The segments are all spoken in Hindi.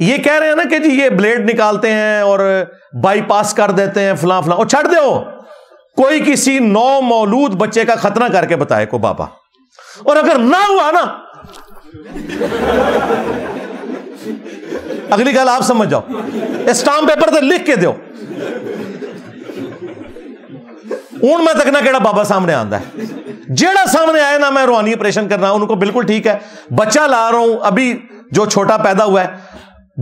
ये कह रहे हैं ना कि जी ये ब्लेड निकालते हैं और बाईपास कर देते हैं फला फला और छड़ दो कोई किसी नौ मौलूद बच्चे का खतना करके बताए को बाबा और अगर ना हुआ ना अगली गल आप समझ जाओ स्टाम्प पेपर से तो लिख के दो हूं मैं तक ना कि बाबा सामने आंदा है जेड़ा सामने आया ना मैं रूहानी ऑपरेशन करना उनको बिल्कुल ठीक है बच्चा ला रहा हूं अभी जो छोटा पैदा हुआ है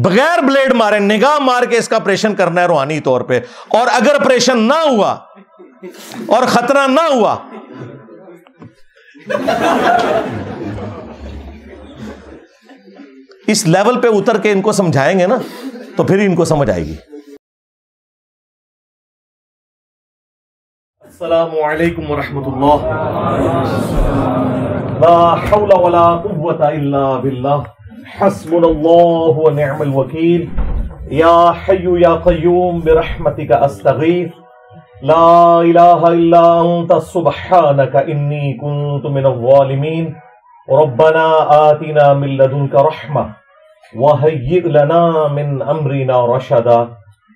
बगैर ब्लेड मारे निगाह मार के इसका ऑपरेशन करना है रूहानी तौर पे और अगर ऑपरेशन ना हुआ और खतरा ना हुआ इस लेवल पे उतर के इनको समझाएंगे ना तो फिर इनको समझ आएगी असलकम वरहमतुल्लाह ला हौला वला इल्ला حسبنا الله ونعم الوكيل يا حي يا قيوم برحمتك أستغيث لا إله إلا أنت سبحانك إني كنت من الظالمين ربنا آتنا من لدنك رحمة وهيئ لنا من أمرنا رشدا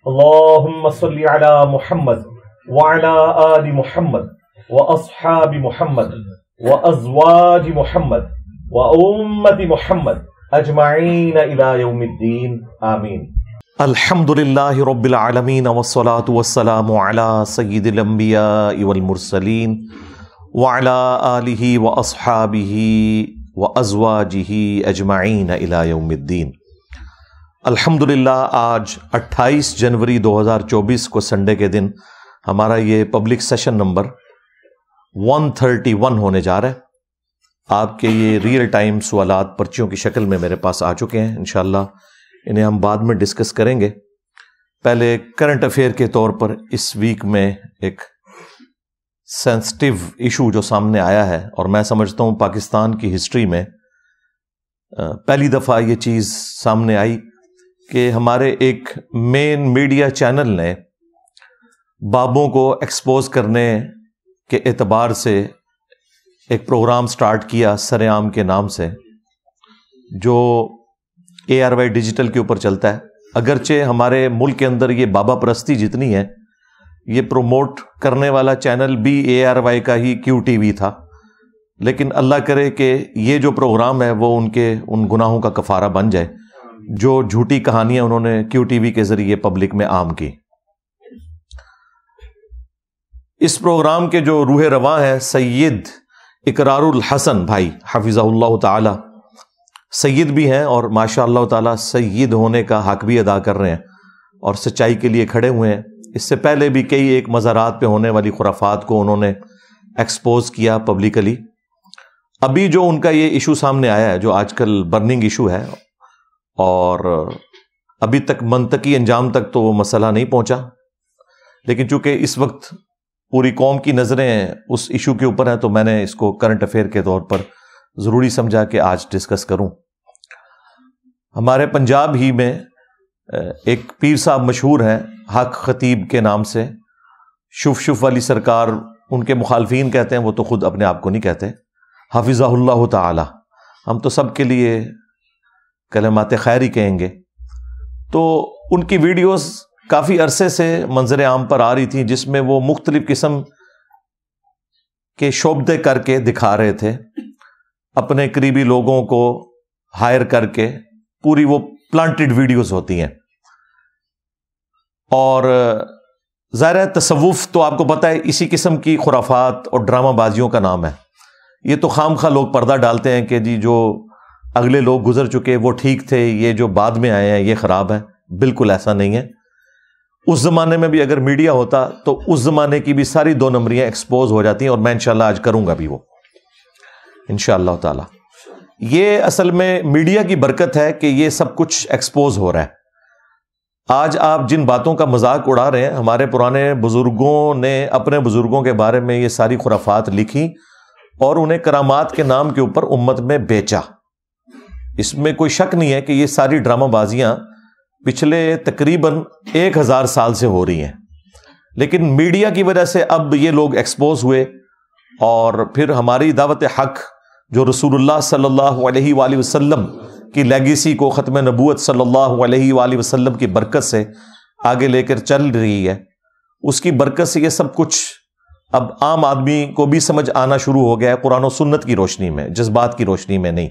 اللهم صل على محمد وعلى آل محمد وأصحاب محمد وأزواج محمد وأمة محمد अजमाइन इलाउमिद्दीन आमीन अल्हम्दुलिल्लाह रब्बिल आलमीन वस्सलातु वस्सलामु अला सय्यिदिल अंबिया वल मुरसलीन व अला आलिहि व अस्हाबिहि व अजवाजिहि अजमाइन इलाउमिद्दीन अल्हम्दुलिल्लाह आज 28 जनवरी 2024 को संडे के दिन हमारा ये पब्लिक सेशन नंबर 131 होने जा रहा है आपके ये रियल टाइम सवाल पर्चियों की शक्ल में मेरे पास आ चुके हैं इन इन्हें हम बाद में डिस्कस करेंगे पहले करंट अफेयर के तौर पर इस वीक में एक सेंसिटिव इशू जो सामने आया है और मैं समझता हूँ पाकिस्तान की हिस्ट्री में पहली दफ़ा ये चीज़ सामने आई कि हमारे एक मेन मीडिया चैनल ने बाबों को एक्सपोज करने के एतबार से एक प्रोग्राम स्टार्ट किया सरेआम के नाम से जो ए आर वाई डिजिटल के ऊपर चलता है अगरचे हमारे मुल्क के अंदर ये बाबा प्रस्ती जितनी है ये प्रमोट करने वाला चैनल भी ए आर वाई का ही क्यू टी वी था लेकिन अल्लाह करे कि ये जो प्रोग्राम है वो उनके उन गुनाहों का कफारा बन जाए जो झूठी कहानियां उन्होंने क्यू टी वी के जरिए पब्लिक में आम की इस प्रोग्राम के जो रूह रवा हैं सैयद इकरारुल हसन भाई हफिज़ाल्ला ताला सैयद भी हैं और माशा ताला सैयद होने का हक भी अदा कर रहे हैं और सच्चाई के लिए खड़े हुए हैं इससे पहले भी कई एक मज़ारात पे होने वाली खुराफात को उन्होंने एक्सपोज किया पब्लिकली अभी जो उनका ये इशू सामने आया है जो आजकल बर्निंग इशू है और अभी तक मनतकी अंजाम तक तो वो मसला नहीं पहुंचा लेकिन चूंकि इस वक्त पूरी कौम की नज़रें उस इशू के ऊपर हैं तो मैंने इसको करंट अफेयर के तौर पर ज़रूरी समझा कि आज डिस्कस करूं हमारे पंजाब ही में एक पीर साहब मशहूर हैं हक खतीब के नाम से शुफ शुफ वाली सरकार उनके मुखालफी कहते हैं वो तो खुद अपने आप को नहीं कहते हाफिज़ाल्ला ताला हम तो सब के लिए कलमात खैर ही कहेंगे तो उनकी वीडियोस काफ़ी अरसे से मंजर आम पर आ रही थी जिसमें वो मुख्तलिफ़ किस्म के शोबे करके दिखा रहे थे अपने करीबी लोगों को हायर करके पूरी वो प्लांटेड वीडियोस होती हैं और ज़ाहिर तसवुफ़ तो आपको पता है इसी किस्म की खुराफात और ड्रामाबाजियों का नाम है ये तो खाम खा लोग पर्दा डालते हैं कि जी जो अगले लोग गुजर चुके वो ठीक थे ये जो बाद में आए हैं ये ख़राब हैं बिल्कुल ऐसा नहीं है उस ज़माने में भी अगर मीडिया होता तो उस ज़माने की भी सारी दो नंबरियां एक्सपोज हो जाती हैं और मैं इंशाला आज करूंगा भी वो इन तला ये असल में मीडिया की बरकत है कि ये सब कुछ एक्सपोज हो रहा है आज आप जिन बातों का मजाक उड़ा रहे हैं हमारे पुराने बुज़ुर्गों ने अपने बुज़ुर्गों के बारे में ये सारी खुराफात लिखी और उन्हें करामात के नाम के ऊपर उम्मत में बेचा इसमें कोई शक नहीं है कि ये सारी ड्रामाबाजियां पिछले तकरीबन एक हज़ार साल से हो रही हैं लेकिन मीडिया की वजह से अब ये लोग एक्सपोज हुए और फिर हमारी दावत हक जो रसूलुल्लाह सल्लल्लाहु अलैहि वसल्लम की लेगेसी को ख़त्म नबूत सल्लल्लाहु अलैहि वसल्लम की बरकत से आगे लेकर चल रही है उसकी बरकत से ये सब कुछ अब आम आदमी को भी समझ आना शुरू हो गया है कुरान सुन्नत की रोशनी में जज्बात की रोशनी में नहीं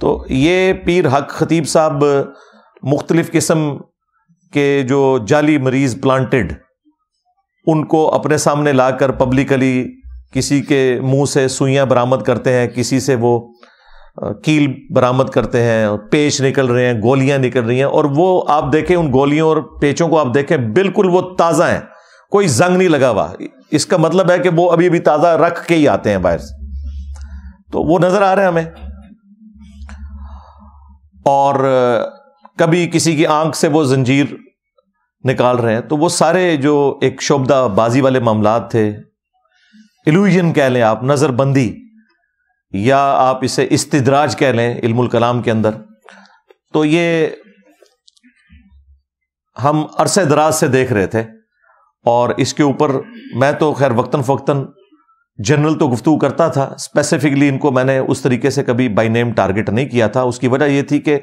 तो ये पीर हक खतीब साहब मुख्तलिफ़ किस्म के जो जाली मरीज़ प्लांटेड उनको अपने सामने लाकर पब्लिकली किसी के मुंह से सुइयाँ बरामद करते हैं किसी से वो कील बरामद करते हैं पेच निकल रहे हैं गोलियां निकल रही हैं और वो आप देखें उन गोलियों और पेचों को आप देखें बिल्कुल वो ताज़ा हैं कोई जंग नहीं लगा हुआ इसका मतलब है कि वो अभी अभी ताज़ा रख के ही आते हैं बाहर तो वो नज़र आ रहे हैं हमें और कभी किसी की आंख से वो जंजीर निकाल रहे हैं तो वो सारे जो एक शोबदा बाजी वाले मामला थे इल्यूजन कह लें आप नज़रबंदी या आप इसे इस्तदराज कह लें इल्मुल कलाम के अंदर तो ये हम अरसे दराज से देख रहे थे और इसके ऊपर मैं तो खैर वक्ता फ़क्ता जनरल तो गुफ्तु करता था स्पेसिफिकली इनको मैंने उस तरीके से कभी बाई नेम टारगेट नहीं किया था उसकी वजह ये थी कि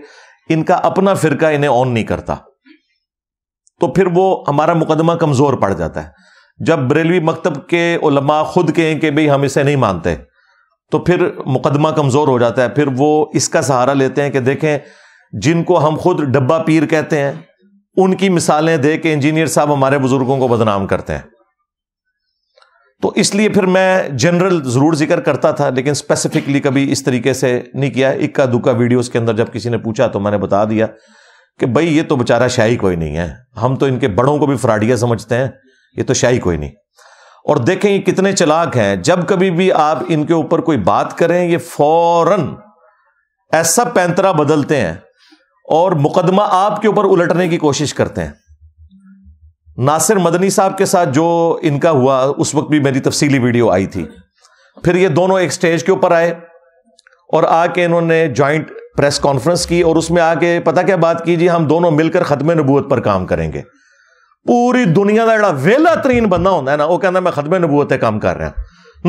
इनका अपना फिरका इन्हें ऑन नहीं करता तो फिर वो हमारा मुकदमा कमजोर पड़ जाता है जब बरेलवी मकतब के उलमा खुद कहें कि भाई हम इसे नहीं मानते तो फिर मुकदमा कमजोर हो जाता है फिर वो इसका सहारा लेते हैं कि देखें जिनको हम खुद डब्बा पीर कहते हैं उनकी मिसालें दे के इंजीनियर साहब हमारे बुजुर्गों को बदनाम करते हैं तो इसलिए फिर मैं जनरल ज़रूर जिक्र करता था लेकिन स्पेसिफिकली कभी इस तरीके से नहीं किया इक्का दुक्का वीडियोस के अंदर जब किसी ने पूछा तो मैंने बता दिया कि भाई ये तो बेचारा शाही कोई नहीं है हम तो इनके बड़ों को भी फ्राडिया समझते हैं ये तो शाही कोई नहीं और देखें ये कितने चलाक हैं जब कभी भी आप इनके ऊपर कोई बात करें ये फौरन ऐसा पैंतरा बदलते हैं और मुकदमा आपके ऊपर उलटने की कोशिश करते हैं नासिर मदनी साहब के साथ जो इनका हुआ उस वक्त भी मेरी तफसीली वीडियो आई थी फिर ये दोनों एक स्टेज के ऊपर आए और आके इन्होंने जॉइंट प्रेस कॉन्फ्रेंस की और उसमें आके पता क्या बात की जी हम दोनों मिलकर खत्म नबूत पर काम करेंगे पूरी दुनिया का जरा वेला तरीन बंदा होंगे ना वो कहना मैं खत्म नबूत पर काम कर रहा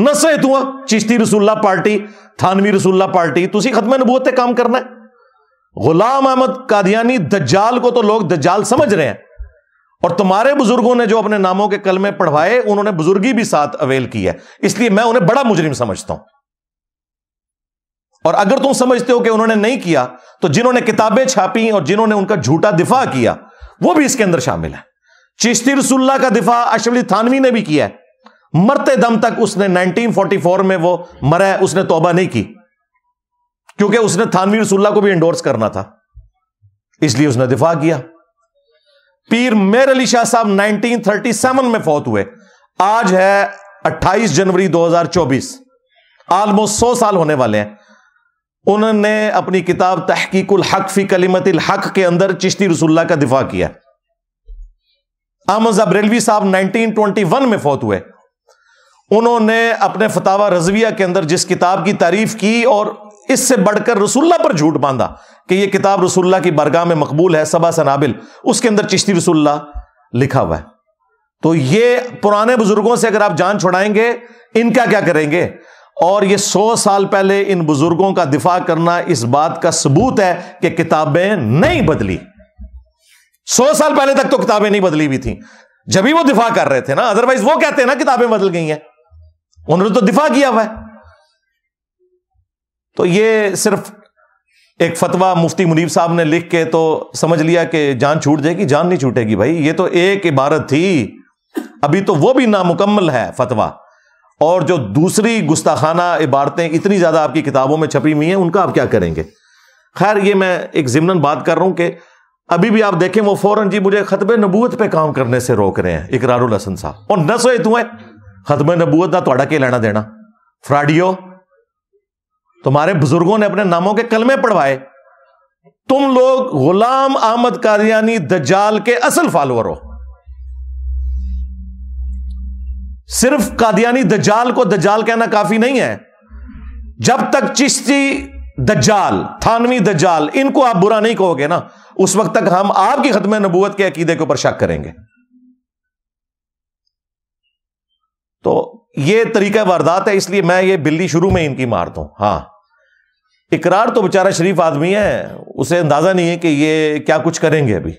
नसे तू चिश्ती रसुल्ला पार्टी थानवी रसुल्ला पार्टी तुम खत्म नबूत पर काम करना है गुलाम अहमद कादियानी दज्जाल को तो लोग दज्जाल समझ रहे हैं और तुम्हारे बुजुर्गों ने जो अपने नामों के कलमे पढ़वाए उन्होंने बुजुर्गी भी साथ अवेल की है इसलिए मैं उन्हें बड़ा मुजरिम समझता हूं और अगर तुम समझते हो कि उन्होंने नहीं किया तो जिन्होंने किताबें छापी और जिन्होंने उनका झूठा दिफा किया वो भी इसके अंदर शामिल है चिश्ती रसुल्ला का दिफा अशफली थानवी ने भी किया है मरते दम तक उसने 1944 में वो मरा उसने तोबा नहीं की क्योंकि उसने थानवी रसुल्ला को भी इंडोर्स करना था इसलिए उसने दिफा किया पीर मेर अली शाह साहब 1937 में फौत हुए आज है 28 जनवरी 2024 आलमोस्ट सौ साल होने वाले हैं उन्होंने अपनी किताब तहकीकुल हक फी कलीमत हक के अंदर चिश्ती रसुल्ला का दिफा किया अहमद अब्रेलवी साहब 1921 में फौत हुए उन्होंने अपने फतावा रजविया के अंदर जिस किताब की तारीफ की और इससे बढ़कर रसुल्ला पर झूठ बांधा कि यह किताब रसुल्ला की बरगाह में मकबूल है सबा सनाबिल उसके अंदर चिश्ती रसुल्ला लिखा हुआ है तो ये पुराने बुजुर्गों से अगर आप जान छुड़ाएंगे इनका क्या करेंगे और ये सौ साल पहले इन बुजुर्गों का दिफा करना इस बात का सबूत है कि किताबें नहीं बदली सौ साल पहले तक तो किताबें नहीं बदली हुई थी जब ही वो दिफा कर रहे थे ना अदरवाइज वो कहते हैं ना किताबें बदल गई हैं उन्होंने तो दिफा किया हुआ है तो ये सिर्फ एक फतवा मुफ्ती मुनीब साहब ने लिख के तो समझ लिया कि जान छूट जाएगी जान नहीं छूटेगी भाई ये तो एक इबारत थी अभी तो वो भी नामुकम्मल है फतवा और जो दूसरी गुस्ताखाना इबारतें इतनी ज्यादा आपकी किताबों में छपी हुई हैं उनका आप क्या करेंगे खैर ये मैं एक जिमनन बात कर रहा हूं कि अभी भी आप देखें वो फौरन जी मुझे खतब नबूत पे काम करने से रोक रहे हैं इकरारुल हसन साहब और नसोए तुम्हें खत्म नबूत का थोड़ा के लेना देना फ्राडियो तुम्हारे बुजुर्गों ने अपने नामों के कलमे पढ़वाए तुम लोग गुलाम अहमद कादियानी दजाल के असल फॉलोअर हो सिर्फ कादियानी दजाल को दजाल कहना काफी नहीं है जब तक चिश्ती दजाल थानवी दजाल इनको आप बुरा नहीं कहोगे ना उस वक्त तक हम आपकी खत्म नबूत के अकीदे के ऊपर शक करेंगे तो ये तरीका वारदात है इसलिए मैं ये बिल्ली शुरू में इनकी मार दूं हाँ इकरार तो बेचारा शरीफ आदमी है उसे अंदाजा नहीं है कि ये क्या कुछ करेंगे अभी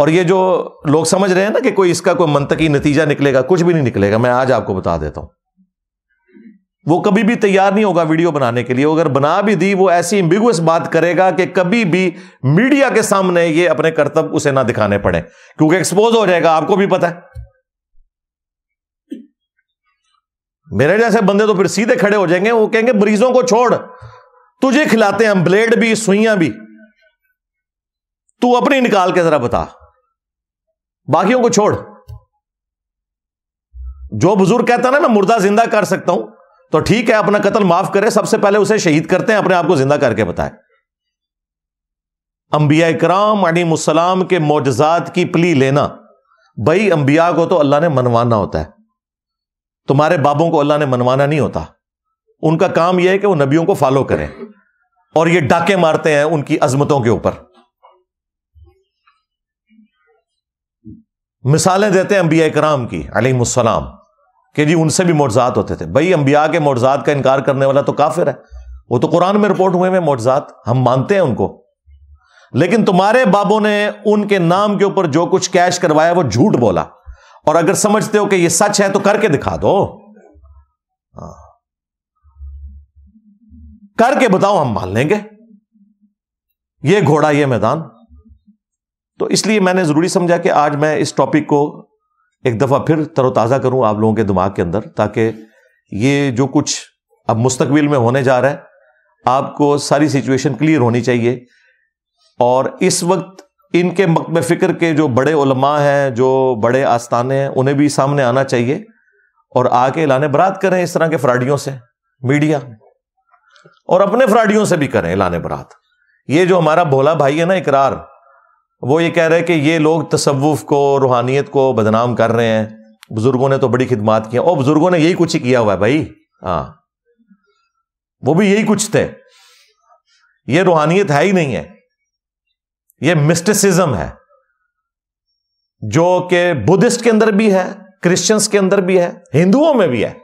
और ये जो लोग समझ रहे हैं ना कि कोई इसका कोई मंतकी नतीजा निकलेगा कुछ भी नहीं निकलेगा मैं आज आपको बता देता हूं वो कभी भी तैयार नहीं होगा वीडियो बनाने के लिए अगर बना भी दी वो ऐसी एम्बिगुअस बात करेगा कि कभी भी मीडिया के सामने ये अपने कर्तव्य उसे ना दिखाने पड़े क्योंकि एक्सपोज हो जाएगा आपको भी पता है मेरे जैसे बंदे तो फिर सीधे खड़े हो जाएंगे वो कहेंगे मरीजों को छोड़ तुझे खिलाते हैं ब्लेड भी सुइया भी तू अपनी निकाल के जरा बता बाकियों को छोड़ जो बुजुर्ग कहता है ना मैं मुर्दा जिंदा कर सकता हूं तो ठीक है अपना कत्ल माफ करे सबसे पहले उसे शहीद करते हैं अपने आप को जिंदा करके बताए अंबिया कराम अलीसलाम के मोजात की प्ली लेना भाई अंबिया को तो अल्लाह ने मनवाना होता है तुम्हारे बाबों को अल्लाह ने मनवाना नहीं होता उनका काम यह है कि वो नबियों को फॉलो करें और ये डाके मारते हैं उनकी अजमतों के ऊपर मिसालें देते हैं अंबिया कराम की अलीसलाम के जी उनसे भी मोजात होते थे भाई अंबिया के मोजात का इनकार करने वाला तो काफिर है वो तो कुरान में रिपोर्ट हुए हैं मोजात हम मानते हैं उनको लेकिन तुम्हारे बाबों ने उनके नाम के ऊपर जो कुछ कैश करवाया वो झूठ बोला और अगर समझते हो कि ये सच है तो करके दिखा दो हाँ। करके बताओ हम मान लेंगे ये घोड़ा ये मैदान तो इसलिए मैंने जरूरी समझा कि आज मैं इस टॉपिक को एक दफा फिर तरोताजा करूं आप लोगों के दिमाग के अंदर ताकि ये जो कुछ अब मुस्तकबिल में होने जा रहा है आपको सारी सिचुएशन क्लियर होनी चाहिए और इस वक्त इनके मकब फ़िक्र के जो बड़े उलमा हैं जो बड़े आस्थाने हैं उन्हें भी सामने आना चाहिए और आके लाने बरात करें इस तरह के फ्राडियों से मीडिया और अपने फ्राडियों से भी करें लाने बरात ये जो हमारा भोला भाई है ना इकरार वो ये कह रहे हैं कि ये लोग तसवुफ़ को रूहानियत को बदनाम कर रहे हैं बुज़ुर्गों ने तो बड़ी खिदमात की है और बुज़ुर्गों ने यही कुछ ही किया हुआ है भाई हाँ वो भी यही कुछ थे ये रूहानियत है ही नहीं है ये मिस्टिसिज्म है जो कि बुद्धिस्ट के अंदर भी है क्रिश्चियंस के अंदर भी है हिंदुओं में भी है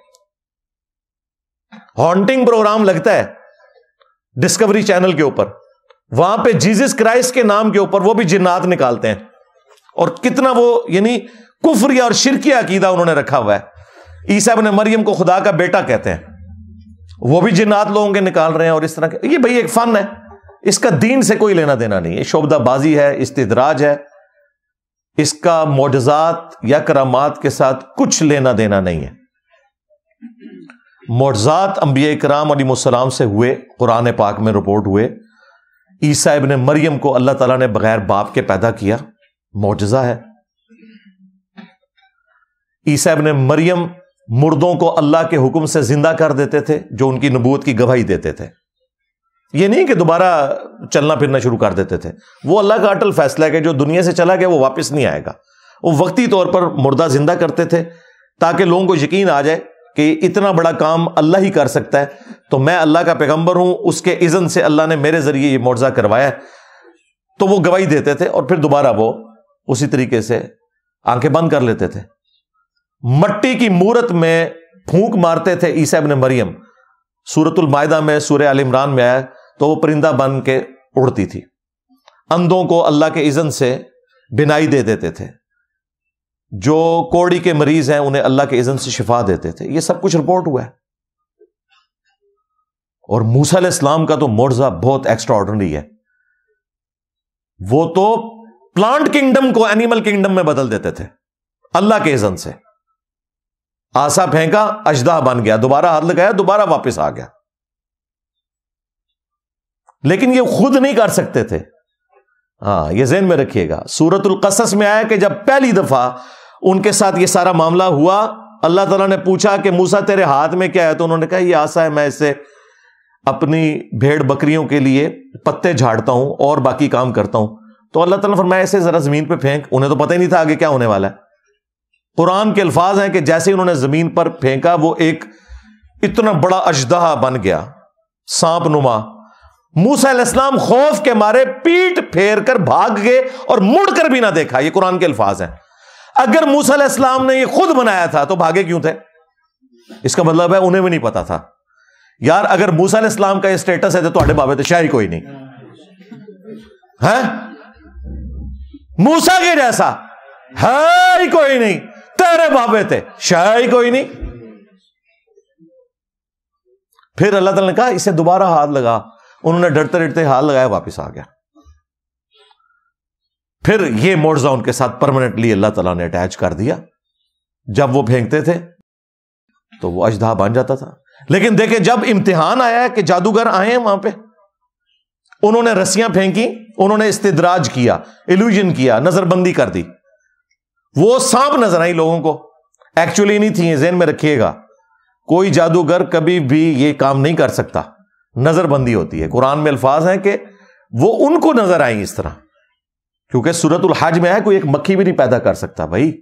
हॉन्टिंग प्रोग्राम लगता है डिस्कवरी चैनल के ऊपर वहां पे जीसस क्राइस्ट के नाम के ऊपर वो भी जिन्नात निकालते हैं और कितना वो यानी कुफरिया और शिरकिया अकीदा उन्होंने रखा हुआ है ईसा ने मरियम को खुदा का बेटा कहते हैं वो भी जिन्नात लोगों के निकाल रहे हैं और इस तरह के ये भाई एक फन है इसका दीन से कोई लेना देना नहीं है शोबदाबाजी है इस्तराज है इसका मोजात या करामात के साथ कुछ लेना देना नहीं है मोजात अंबिया कराम मुसलाम से हुए कुरान पाक में रिपोर्ट हुए ईसा इबन मरियम को अल्लाह तला ने बगैर बाप के पैदा किया मोजा है ईसा इबन मरियम मुर्दों को अल्लाह के हुक्म से जिंदा कर देते थे जो उनकी नबूत की गवाही देते थे ये नहीं कि दोबारा चलना फिरना शुरू कर देते थे वो अल्लाह का अटल फैसला है कि जो दुनिया से चला गया वो वापस नहीं आएगा वो वक्ती तौर पर मुर्दा जिंदा करते थे ताकि लोगों को यकीन आ जाए कि इतना बड़ा काम अल्लाह ही कर सकता है तो मैं अल्लाह का पैगंबर हूं उसके इज़न से अल्लाह ने मेरे ज़रिए ये मुआवजा करवाया तो वो गवाही देते थे और फिर दोबारा वो उसी तरीके से आंखें बंद कर लेते थे मट्टी की मूरत में फूंक मारते थे ईसा ने मरियम सूरतुल मायदा में सूर्य आल इमरान में आया तो वो परिंदा बन के उड़ती थी अंधों को अल्लाह के इज़न से बिनाई दे देते थे जो कोड़ी के मरीज हैं उन्हें अल्लाह के इज़न से शिफा देते थे ये सब कुछ रिपोर्ट हुआ है और मूसा इस्लाम का तो मोर्जा बहुत एक्स्ट्रा ऑर्डनरी है वो तो प्लांट किंगडम को एनिमल किंगडम में बदल देते थे अल्लाह के इज़न से आशा फेंका अजदा बन गया दोबारा हाथ लगाया दोबारा वापस आ गया लेकिन ये खुद नहीं कर सकते थे हाँ ये जेन में रखिएगा सूरतुल कसस में आया कि जब पहली दफा उनके साथ ये सारा मामला हुआ अल्लाह तला ने पूछा कि मूसा तेरे हाथ में क्या है तो उन्होंने कहा यह आशा है मैं इसे अपनी भेड़ बकरियों के लिए पत्ते झाड़ता हूं और बाकी काम करता हूं तो अल्लाह तला फरमाया इसे जरा जमीन पर फेंक उन्हें तो पता ही नहीं था आगे क्या होने वाला है कुरान के अल्फाज हैं कि जैसे ही उन्होंने जमीन पर फेंका वो एक इतना बड़ा अजदहा बन गया सांप नुमा इस्लाम खौफ के मारे पीट फेर कर भाग गए और मुड़कर भी ना देखा यह कुरान के अल्फाज है अगर मूसा इस्लाम ने यह खुद बनाया था तो भागे क्यों थे इसका मतलब है उन्हें भी नहीं पता था यार अगर मूसा इस्लाम का यह स्टेटस है तो बाबे तो शायद कोई नहीं है मूसा के जैसा है कोई नहीं तेरे बाबे थे शायद कोई नहीं फिर अल्लाह तला ने कहा इसे दोबारा हाथ लगा उन्होंने डरते डरते हाल लगाया वापस आ गया फिर ये मोर्जा उनके साथ परमानेंटली अल्लाह तला ने अटैच कर दिया जब वो फेंकते थे तो वो अजधा बन जाता था लेकिन देखे जब इम्तिहान आया कि जादूगर आए हैं वहां पर उन्होंने रस्सियां फेंकी उन्होंने इस्तेदराज किया इल्यूजन किया नजरबंदी कर दी वो सांप नजर आई लोगों को एक्चुअली नहीं थी जेन में रखिएगा कोई जादूगर कभी भी ये काम नहीं कर सकता नजरबंदी होती है कुरान में अल्फाज हैं कि वो उनको नजर आई इस तरह क्योंकि सूरतुल हज में है कोई एक मक्खी भी नहीं पैदा कर सकता भाई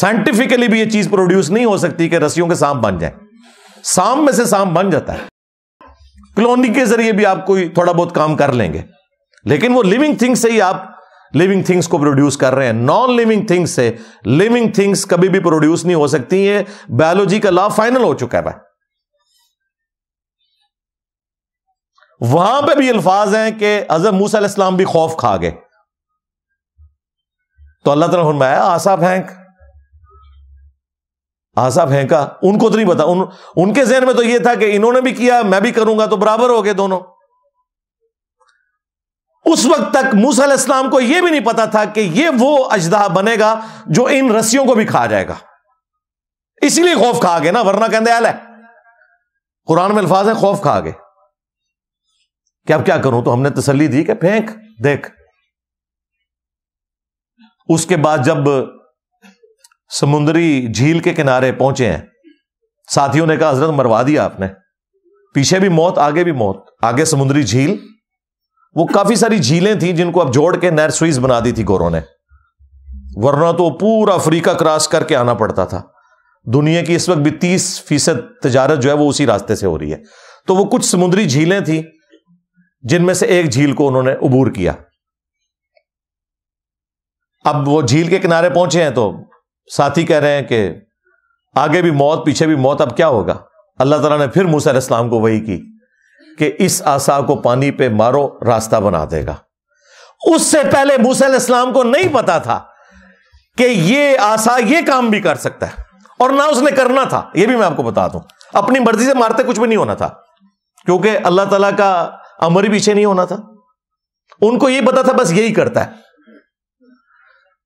साइंटिफिकली भी ये चीज प्रोड्यूस नहीं हो सकती कि रस्सियों के सांप बन जाए सांप में से सांप बन जाता है क्लोनी के जरिए भी आप कोई थोड़ा बहुत काम कर लेंगे लेकिन वो लिविंग थिंग्स से ही आप लिविंग थिंग्स को प्रोड्यूस कर रहे हैं नॉन लिविंग थिंग्स से लिविंग थिंग्स कभी भी प्रोड्यूस नहीं हो सकती है बायोलॉजी का लॉ फाइनल हो चुका है भाई वहां पे भी अल्फाज हैं कि हजरत इस्लाम भी खौफ खा गए तो अल्लाह तला फरमाया आशा फेंक आशा फेंका उनको तो नहीं पता उन, उनके जहन में तो यह था कि इन्होंने भी किया मैं भी करूंगा तो बराबर हो गए दोनों उस वक्त तक इस्लाम को यह भी नहीं पता था कि यह वो अजदा बनेगा जो इन रस्सियों को भी खा जाएगा इसीलिए खौफ खा गए ना वरना कहते अल है कुरान में अल्फाज है खौफ खा गए कि अब क्या करूं तो हमने तसली दी कि फेंक देख उसके बाद जब समुद्री झील के किनारे पहुंचे हैं साथियों ने कहा हजरत मरवा दिया आपने पीछे भी मौत आगे भी मौत आगे समुद्री झील वो काफी सारी झीलें थी जिनको अब जोड़ के नैर स्विस बना दी थी गोरों ने वरना तो पूरा अफ्रीका क्रॉस करके आना पड़ता था दुनिया की इस वक्त भी तीस फीसद तजारत जो है वो उसी रास्ते से हो रही है तो वो कुछ समुद्री झीलें थी जिनमें से एक झील को उन्होंने उबूर किया अब वो झील के किनारे पहुंचे हैं तो साथी कह रहे हैं कि आगे भी मौत पीछे भी मौत अब क्या होगा अल्लाह तला ने फिर मूसा इस्लाम को वही की कि इस आशा को पानी पे मारो रास्ता बना देगा उससे पहले मूसा इस्लाम को नहीं पता था कि ये आशा ये काम भी कर सकता है और ना उसने करना था ये भी मैं आपको बता दूं अपनी मर्जी से मारते कुछ भी नहीं होना था क्योंकि अल्लाह तला का अमर पीछे नहीं होना था उनको ये पता था बस यही करता है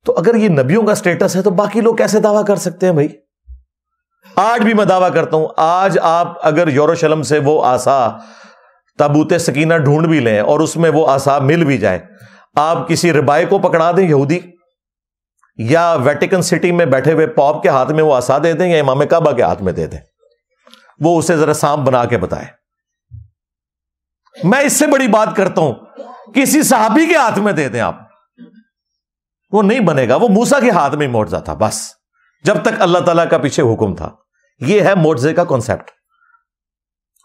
तो अगर ये नबियों का स्टेटस है तो बाकी लोग कैसे दावा कर सकते हैं भाई आज भी मैं दावा करता हूं आज आप अगर यरूशलेम से वो आशा ताबूत सकीना ढूंढ भी लें और उसमें वो आशा मिल भी जाए आप किसी रिबाई को पकड़ा दें यहूदी या वेटिकन सिटी में बैठे हुए पॉप के हाथ में वो आशा दे दें या इमाम काबा के हाथ में दे दें वो उसे जरा सांप बना के बताएं मैं इससे बड़ी बात करता हूं किसी साहबी के हाथ में दे दें आप वो नहीं बनेगा वो मूसा के हाथ में ही मोटजा था बस जब तक अल्लाह तला का पीछे हुक्म था यह है मोटजे का कॉन्सेप्ट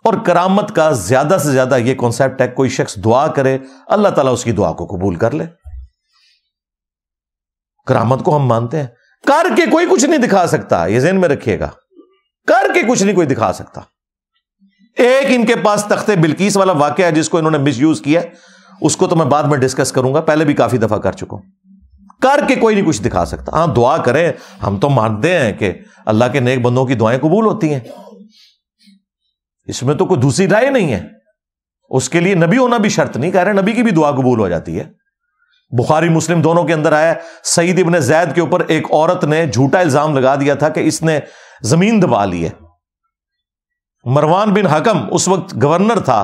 और करामत का ज्यादा से ज्यादा यह कॉन्सेप्ट है कोई शख्स दुआ करे अल्लाह ताला उसकी दुआ को कबूल कर ले करामत को हम मानते हैं करके कोई कुछ नहीं दिखा सकता ये जेन में रखिएगा करके कुछ नहीं कोई दिखा सकता एक इनके पास तख्ते बिल्किस वाला वाक्य है जिसको इन्होंने मिस यूज किया उसको तो मैं बाद में डिस्कस करूंगा पहले भी काफी दफा कर चुका हूं करके कोई नहीं कुछ दिखा सकता हाँ दुआ करें हम तो मानते हैं कि अल्लाह के नेक बंदों की दुआएं कबूल होती हैं इसमें तो कोई दूसरी राय नहीं है उसके लिए नबी होना भी शर्त नहीं कह रहे नबी की भी दुआ कबूल हो जाती है बुखारी मुस्लिम दोनों के अंदर आया सईद इबन जैद के ऊपर एक औरत ने झूठा इल्जाम लगा दिया था कि इसने जमीन दबा ली है मरवान बिन हकम उस वक्त गवर्नर था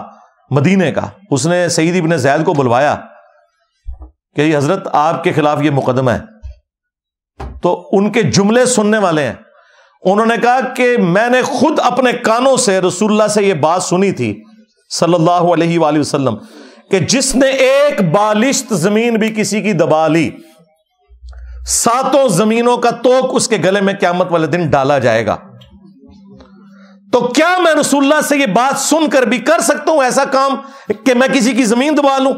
मदीने का उसने सईद इबन जैद को बुलवाया कि हजरत आपके खिलाफ ये मुकदमा है तो उनके जुमले सुनने वाले हैं उन्होंने कहा कि मैंने खुद अपने कानों से रसुल्ला से यह बात सुनी थी सल्लल्लाहु अलैहि वसल्लम कि जिसने एक बालिश्त जमीन भी किसी की दबा ली सातों जमीनों का तोक उसके गले में क्यामत वाले दिन डाला जाएगा तो क्या मैं रसुल्ला से ये बात सुनकर भी कर सकता हूं ऐसा काम कि मैं किसी की जमीन दबा लूं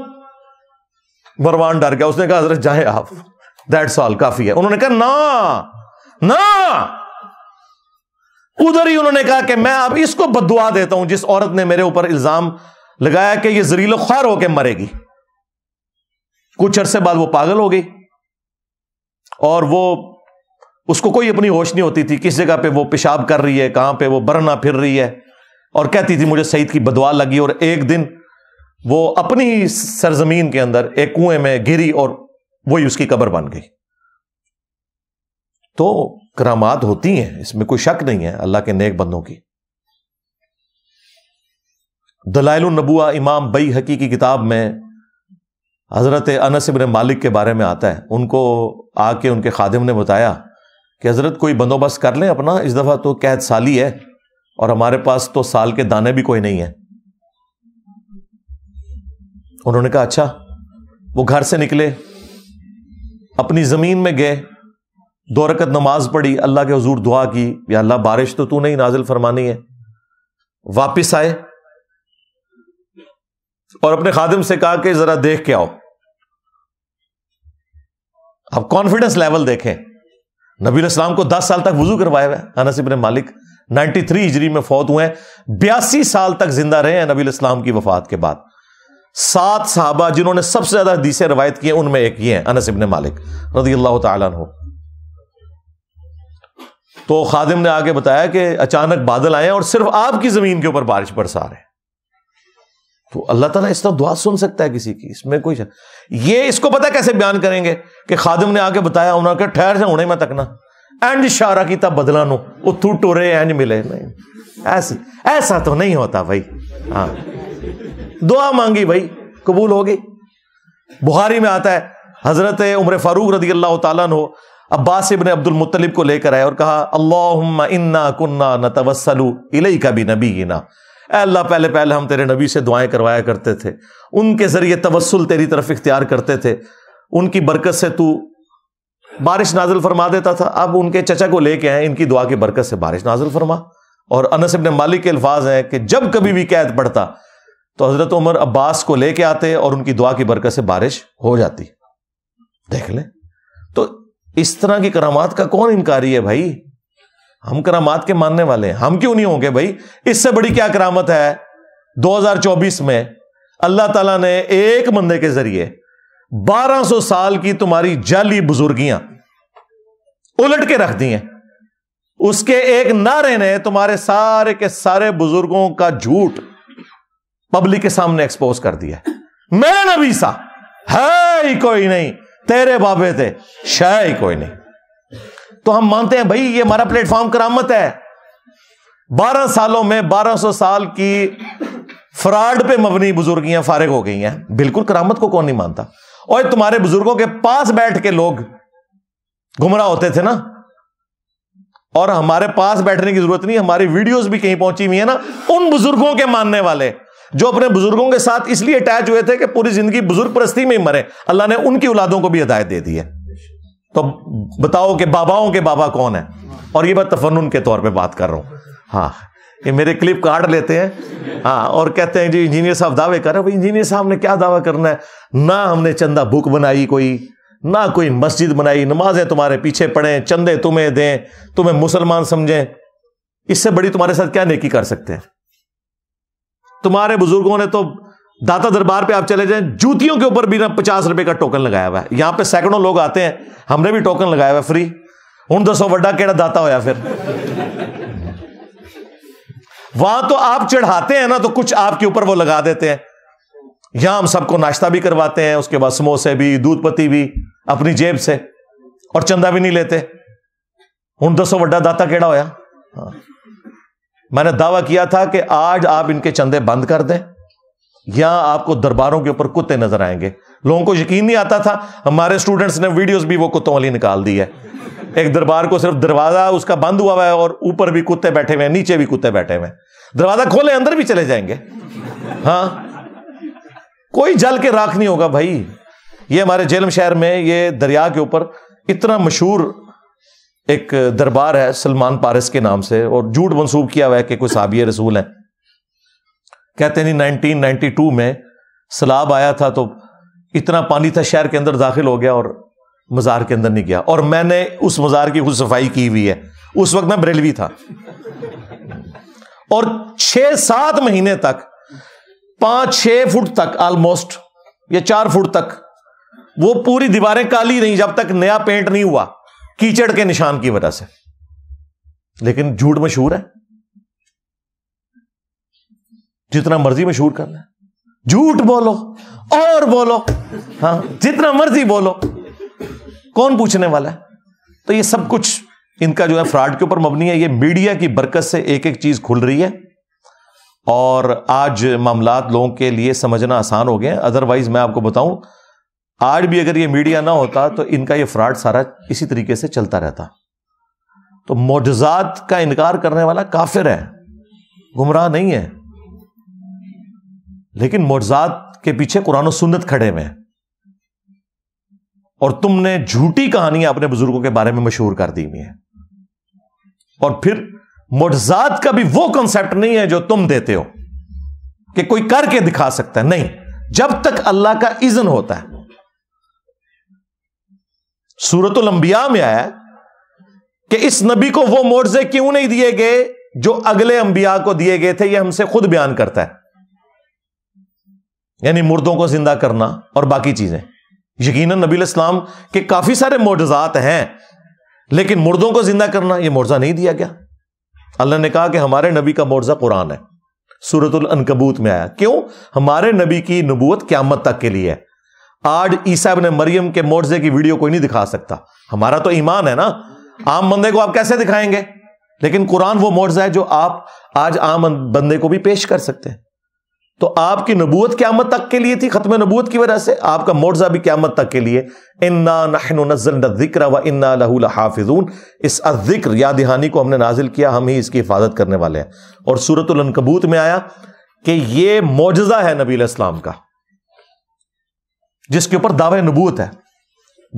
बरवान डर गया उसने कहा हजरत जाए आप दैट साल काफी है उन्होंने कहा ना ना उधर ही उन्होंने कहा कि मैं अब इसको बदुआ देता हूं जिस औरत ने मेरे ऊपर इल्जाम लगाया कि यह जरीलो खार होकर मरेगी कुछ अरसे बाद वो पागल हो गई और वो उसको कोई अपनी होश नहीं होती थी किस जगह पे वो पेशाब कर रही है कहां पे वो बरना फिर रही है और कहती थी मुझे सईद की बदवा लगी और एक दिन वो अपनी सरजमीन के अंदर एक कुएं में गिरी और वही उसकी कब्र बन गई तो करामात होती हैं इसमें कोई शक नहीं है अल्लाह के नेक बंदों की दलाइल नबुआ इमाम बई हकी की किताब में हज़रत अनस इबन मालिक के बारे में आता है उनको आके उनके खादिम ने बताया कि हज़रत कोई बंदोबस्त कर लें अपना इस दफ़ा तो कैद साली है और हमारे पास तो साल के दाने भी कोई नहीं है उन्होंने कहा अच्छा वो घर से निकले अपनी ज़मीन में गए दो रकत नमाज पढ़ी अल्लाह के हजूर दुआ की या अल्लाह बारिश तो तू नहीं नाजिल फरमानी है वापस आए और अपने खादिम से कहा कि जरा देख के आओ अब कॉन्फिडेंस लेवल देखें नबी इस्लाम को 10 साल तक वजू करवाया हुआ है अनस इबन मालिक 93 थ्री हिजरी में फौत हुए हैं बयासी साल तक जिंदा रहे हैं नबी इस्लाम की वफात के बाद सात साहबा जिन्होंने सबसे ज्यादा हदीसें रवायत किए उनमें एक ये हैं अनस इबन मालिक रजी अल्लाह तु तो खादिम ने आगे बताया कि अचानक बादल आए और सिर्फ आपकी जमीन के ऊपर बारिश बरसा रहे हैं तो अल्लाह ताला इस तरह दुआ सुन सकता है किसी की इसमें कोई शक ये इसको पता कैसे बयान करेंगे कि खादिम ने आके बताया उन्होंने कहा ठहर से होने में तकना एंड इशारा की तब बदला नो उतू टोरे एंड मिले नहीं ऐसी ऐसा तो नहीं होता भाई हाँ दुआ मांगी भाई कबूल हो गई बुहारी में आता है हजरत उम्र फारूक रदी अल्लाह तु अब्बास इबन अब्दुल मुत्तलिब को लेकर आए और कहा अल्लाह इन्ना कुन्ना न तवसलू इलई का भी नबी गिना अल्लाह पहले पहले हम तेरे नबी से दुआएं करवाया करते थे उनके ज़रिए तवस्ल तेरी तरफ इख्तियार करते थे उनकी बरकत से तू बारिश नाजल फरमा देता था अब उनके चचा को लेके आए इनकी दुआ की बरकत से बारिश नाजल फरमा और अनसब ने मालिक के अल्फाज हैं कि जब कभी भी कैद पड़ता तो हज़रत उमर अब्बास को लेके आते और उनकी दुआ की बरकत से बारिश हो जाती देख ले तो इस तरह की करामात का कौन इनकारी है भाई हम करामात के मानने वाले हैं हम क्यों नहीं होंगे भाई इससे बड़ी क्या करामत है 2024 में अल्लाह ताला ने एक बंदे के जरिए 1200 साल की तुम्हारी जाली बुजुर्गियां उलट के रख दी हैं उसके एक नारे ने तुम्हारे सारे के सारे बुजुर्गों का झूठ पब्लिक के सामने एक्सपोज कर दिया मेरा नबी सा है ही कोई नहीं तेरे बाबे थे शाय कोई नहीं तो हम मानते हैं भाई ये हमारा प्लेटफॉर्म करामत है बारह सालों में बारह सौ साल की फ्रॉड पे मबनी बुजुर्गियां फारिग हो गई हैं बिल्कुल करामत को कौन नहीं मानता और तुम्हारे बुजुर्गों के पास बैठ के लोग गुमराह होते थे ना और हमारे पास बैठने की जरूरत नहीं हमारी वीडियोस भी कहीं पहुंची हुई है ना उन बुजुर्गों के मानने वाले जो अपने बुजुर्गों के साथ इसलिए अटैच हुए थे कि पूरी जिंदगी बुजुर्ग परस्ती में ही मरे अल्लाह ने उनकी औलादों को भी हदायत दे दी है तो बताओ कि बाबाओं के बाबा कौन है और ये मैं तफन के तौर पे बात कर रहा हूं हाँ ये मेरे क्लिप कार्ड लेते हैं हाँ और कहते हैं जी इंजीनियर साहब दावे कर रहे हैं इंजीनियर साहब ने क्या दावा करना है ना हमने चंदा बुक बनाई कोई ना कोई मस्जिद बनाई नमाजें तुम्हारे पीछे पड़े चंदे तुम्हें दें तुम्हें मुसलमान समझें इससे बड़ी तुम्हारे साथ क्या नेकी कर सकते हैं तुम्हारे बुजुर्गों ने तो दाता दरबार पे आप चले जाएं जूतियों के ऊपर भी ना पचास रुपए का टोकन लगाया हुआ है यहां पे सैकड़ों लोग आते हैं हमने भी टोकन लगाया हुआ है फ्री हूं दसो वड्डा केड़ा दाता होया फिर वहां तो आप चढ़ाते हैं ना तो कुछ आपके ऊपर वो लगा देते हैं यहां हम सबको नाश्ता भी करवाते हैं उसके बाद समोसे भी दूध पत्ती भी अपनी जेब से और चंदा भी नहीं लेते हूं दसो वड्डा दाता केड़ा होया हाँ। मैंने दावा किया था कि आज आप इनके चंदे बंद कर दें यहां आपको दरबारों के ऊपर कुत्ते नजर आएंगे लोगों को यकीन नहीं आता था हमारे स्टूडेंट्स ने वीडियोस भी वो कुत्तों वाली निकाल दी है एक दरबार को सिर्फ दरवाजा उसका बंद हुआ हुआ है और ऊपर भी कुत्ते बैठे हुए हैं नीचे भी कुत्ते बैठे हुए हैं दरवाजा खोले अंदर भी चले जाएंगे हाँ कोई जल के राख नहीं होगा भाई ये हमारे जेलम शहर में ये दरिया के ऊपर इतना मशहूर एक दरबार है सलमान पारिस के नाम से और झूठ मनसूब किया हुआ है कि कोई साबिय रसूल है कहते नहीं नाइनटीन नाइनटी टू में सलाब आया था तो इतना पानी था शहर के अंदर दाखिल हो गया और मज़ार के अंदर नहीं गया और मैंने उस मज़ार की खुद सफाई की हुई है उस वक्त मैं बरेलवी था और छः सात महीने तक पांच छः फुट तक ऑलमोस्ट या चार फुट तक वो पूरी दीवारें काली रही जब तक नया पेंट नहीं हुआ कीचड़ के निशान की वजह से लेकिन झूठ मशहूर है जितना मर्जी मशहूर कर लें झूठ बोलो और बोलो हाँ जितना मर्जी बोलो कौन पूछने वाला है तो ये सब कुछ इनका जो है फ्रॉड के ऊपर मबनी है ये मीडिया की बरकत से एक एक चीज खुल रही है और आज मामला लोगों के लिए समझना आसान हो गया अदरवाइज मैं आपको बताऊं आज भी अगर ये मीडिया ना होता तो इनका ये फ्रॉड सारा इसी तरीके से चलता रहता तो मोजात का इनकार करने वाला काफिर है गुमराह नहीं है लेकिन मोजाद के पीछे कुरान सुन्नत खड़े हुए हैं और तुमने झूठी कहानियां अपने बुजुर्गों के बारे में मशहूर कर दी हुई है और फिर मोजाद का भी वो कंसेप्ट नहीं है जो तुम देते हो कि कोई करके दिखा सकता है नहीं जब तक अल्लाह का इजन होता है सूरत लंबिया में आया कि इस नबी को वो मोर्जे क्यों नहीं दिए गए जो अगले अंबिया को दिए गए थे ये हमसे खुद बयान करता है यानी मुर्दों को जिंदा करना और बाकी चीजें यकीन नबी इस्लाम के काफी सारे मोजात हैं लेकिन मुर्दों को जिंदा करना यह मुआवजा नहीं दिया गया अल्लाह ने कहा कि हमारे नबी का मुआवजा कुरान है सूरतुल अनकबूत में आया क्यों हमारे नबी की नबूत क्या मत तक के लिए है आज ईसा ने मरियम के मुआवजे की वीडियो कोई नहीं दिखा सकता हमारा तो ईमान है ना आम बंदे को आप कैसे दिखाएंगे लेकिन कुरान वो मुआवजा है जो आप आज आम बंदे को भी पेश कर सकते हैं तो आपकी नबूत क्यामत तक के लिए थी खत्म नबूत की वजह से आपका मोर्जा भी क्यामत तक के लिए इन्ना व इन्ना हाफिजून इस अजिक्र या दिहानी को हमने नाजिल किया हम ही इसकी हिफाजत करने वाले हैं और कबूत में आया कि यह मोजा है नबी इस्लाम का जिसके ऊपर दावा नबूत है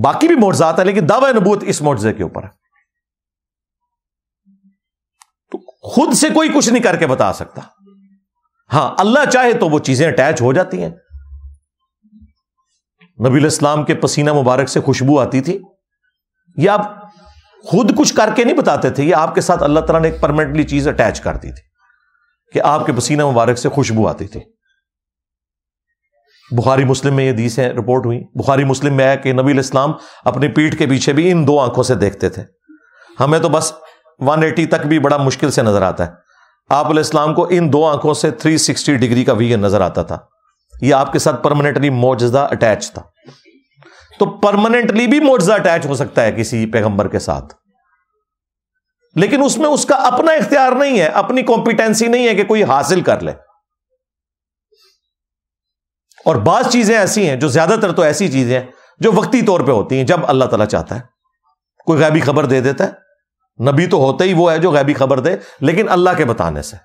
बाकी भी मोजात है लेकिन दावा नबूत इस मोजे के ऊपर है तो खुद से कोई कुछ नहीं करके बता सकता हां अल्लाह चाहे तो वो चीजें अटैच हो जाती हैं नबी इस्लाम के पसीना मुबारक से खुशबू आती थी ये आप खुद कुछ करके नहीं बताते थे ये आपके साथ अल्लाह तला ने एक परमानेंटली चीज अटैच कर दी थी कि आपके पसीना मुबारक से खुशबू आती थी बुखारी मुस्लिम में ये दीसें रिपोर्ट हुई बुखारी मुस्लिम में आया कि नबी इस्लाम अपनी पीठ के पीछे भी इन दो आंखों से देखते थे हमें तो बस 180 तक भी बड़ा मुश्किल से नजर आता है आप इस्लाम को इन दो आंखों से 360 डिग्री का वीगन नजर आता था यह आपके साथ परमानेंटली मोजा अटैच था तो परमानेंटली भी मोजदा अटैच हो सकता है किसी पैगंबर के साथ लेकिन उसमें उसका अपना इख्तियार नहीं है अपनी कॉम्पिटेंसी नहीं है कि कोई हासिल कर ले और बाज चीजें ऐसी हैं जो ज्यादातर तो ऐसी चीजें हैं जो वक्ती तौर पे होती हैं जब अल्लाह ताला चाहता है कोई गैबी खबर दे देता है नबी तो होते ही वो है जो गैबी खबर दे लेकिन अल्लाह के बताने से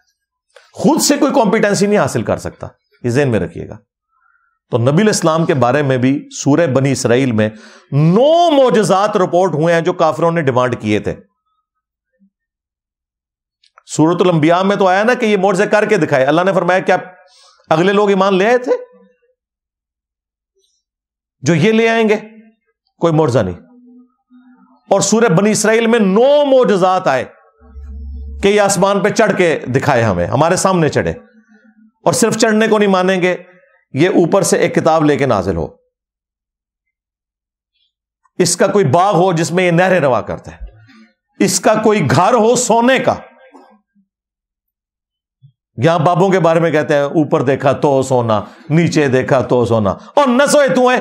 खुद से कोई कॉम्पिटेंसी नहीं हासिल कर सकता ये जेन में रखिएगा तो नबी इस्लाम के बारे में भी सूर्य बनी इसराइल में नो मोजात रिपोर्ट हुए हैं जो काफिरों ने डिमांड किए थे सूरत लंबिया में तो आया ना कि ये मोर्जे करके दिखाए अल्लाह ने फरमाया क्या अगले लोग ईमान ले आए थे जो ये ले आएंगे कोई मोर्जा नहीं और सूर्य बनी इसराइल में नौ मोजात आए कि ये आसमान पर चढ़ के दिखाए हमें हमारे सामने चढ़े और सिर्फ चढ़ने को नहीं मानेंगे ये ऊपर से एक किताब लेके नाजिल हो इसका कोई बाग हो जिसमें ये नहरें रवा करते हैं इसका कोई घर हो सोने का यहां बाबों के बारे में कहते हैं ऊपर देखा तो सोना नीचे देखा तो सोना और न सोए तू है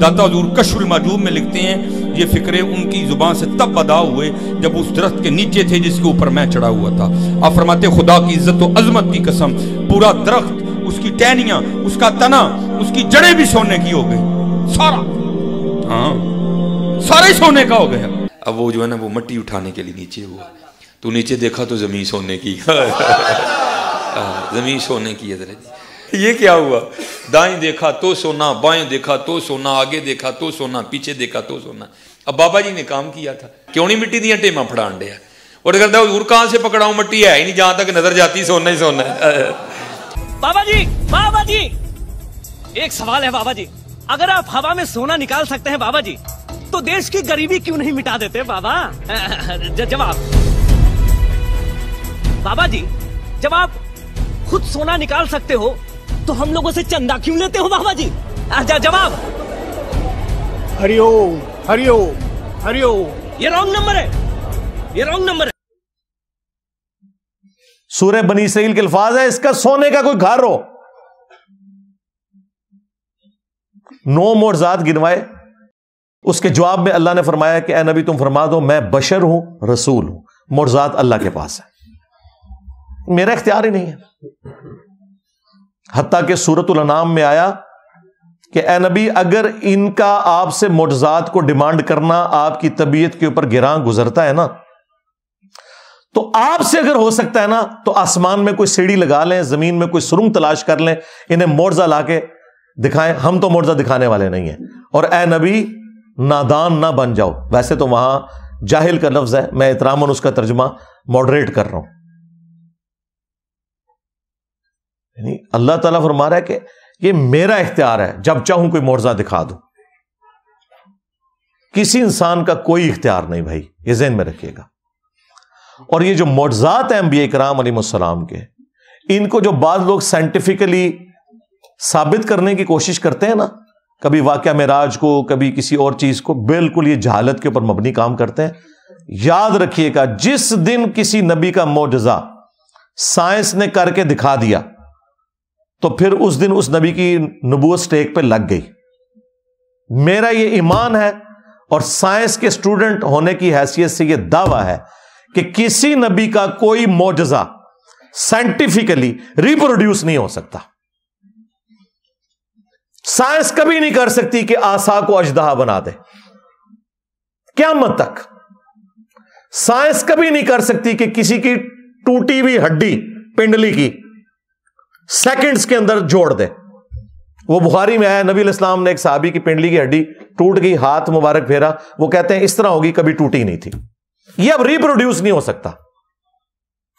दाता हजूर कशुल मजूब में लिखते हैं ये फ़िक्रे उनकी ज़ुबान से तब अदा हुए जब उस दरख्त के नीचे थे जिसके ऊपर मैं चढ़ा हुआ था आप फरमाते खुदा की इज्जत और अजमत की कसम पूरा दरख्त उसकी टहनिया उसका तना उसकी जड़े भी सोने की हो गई सारा हाँ सारे सोने का हो गया अब वो जो है ना वो मट्टी उठाने के लिए नीचे हुआ तू नीचे देखा तो ज़मीन सोने की हाँ, ज़मीन सोने की है ये क्या हुआ दाएं देखा तो सोना बाएं देखा तो सोना आगे देखा तो सोना पीछे देखा तो सोना अब बाबा जी ने काम किया था क्यों नहीं मिट्टी दिया टेमा फड़ान अंडे और तो करता हजूर कहां से पकड़ाऊं मिट्टी है ही नहीं जहां तक नजर जाती सोना ही सोना है बाबा जी बाबा जी एक सवाल है बाबा जी अगर आप हवा में सोना निकाल सकते हैं बाबा जी तो देश की गरीबी क्यों नहीं मिटा देते बाबा जवाब बाबा जी जब आप खुद सोना निकाल सकते हो तो हम लोगों से चंदा क्यों लेते हो बाबा जी आजा जवाब हरिओम हरिओम हरिओम ये रॉन्ग नंबर है ये रॉन्ग नंबर है सूर्य बनी सहील के अल्फाज है इसका सोने का कोई घर हो नो मोर जात गिनवाए उसके जवाब में अल्लाह ने फरमाया कि नबी तुम फरमा दो मैं बशर हूं रसूल हूं मोरजात अल्लाह के पास है मेरा इख्तियार ही नहीं है हती के सूरतुलनाम में आया कि ए नबी अगर इनका आपसे मोटजात को डिमांड करना आपकी तबीयत के ऊपर गिरा गुजरता है ना तो आपसे अगर हो सकता है ना तो आसमान में कोई सीढ़ी लगा लें जमीन में कोई सुरंग तलाश कर लें इन्हें मोर्जा ला के दिखाएं हम तो मोर्जा दिखाने वाले नहीं हैं और ए नबी नादान ना बन जाओ वैसे तो वहां जाहिल का लफ्ज है मैं इतराम उसका तर्जमा मॉडरेट कर रहा हूं यानी अल्लाह ताला फरमा रहा है कि ये मेरा इख्तियार है जब चाहूं कोई मुआवजा दिखा दूं किसी इंसान का कोई इख्तियार नहीं भाई ये जहन में रखिएगा और ये जो मोजात हैं अम्बिया कराम अलीसलाम के इनको जो बाद लोग साइंटिफिकली साबित करने की कोशिश करते हैं ना कभी वाक़ मराज को कभी किसी और चीज़ को बिल्कुल ये जहालत के ऊपर मबनी काम करते हैं याद रखिएगा जिस दिन किसी नबी का मोजा साइंस ने करके दिखा दिया तो फिर उस दिन उस नबी की नबूत स्टेक पे लग गई मेरा ये ईमान है और साइंस के स्टूडेंट होने की हैसियत से यह दावा है कि किसी नबी का कोई मोजा साइंटिफिकली रिप्रोड्यूस नहीं हो सकता साइंस कभी नहीं कर सकती कि आशा को अजदहा बना दे क्या मत तक साइंस कभी नहीं कर सकती कि किसी की टूटी हुई हड्डी पिंडली की सेकंड्स के अंदर जोड़ दे वो बुखारी में आया नबी इस्लाम ने एक साहबी की पिंडली की हड्डी टूट गई हाथ मुबारक फेरा वो कहते हैं इस तरह होगी कभी टूटी नहीं थी ये अब रिप्रोड्यूस नहीं हो सकता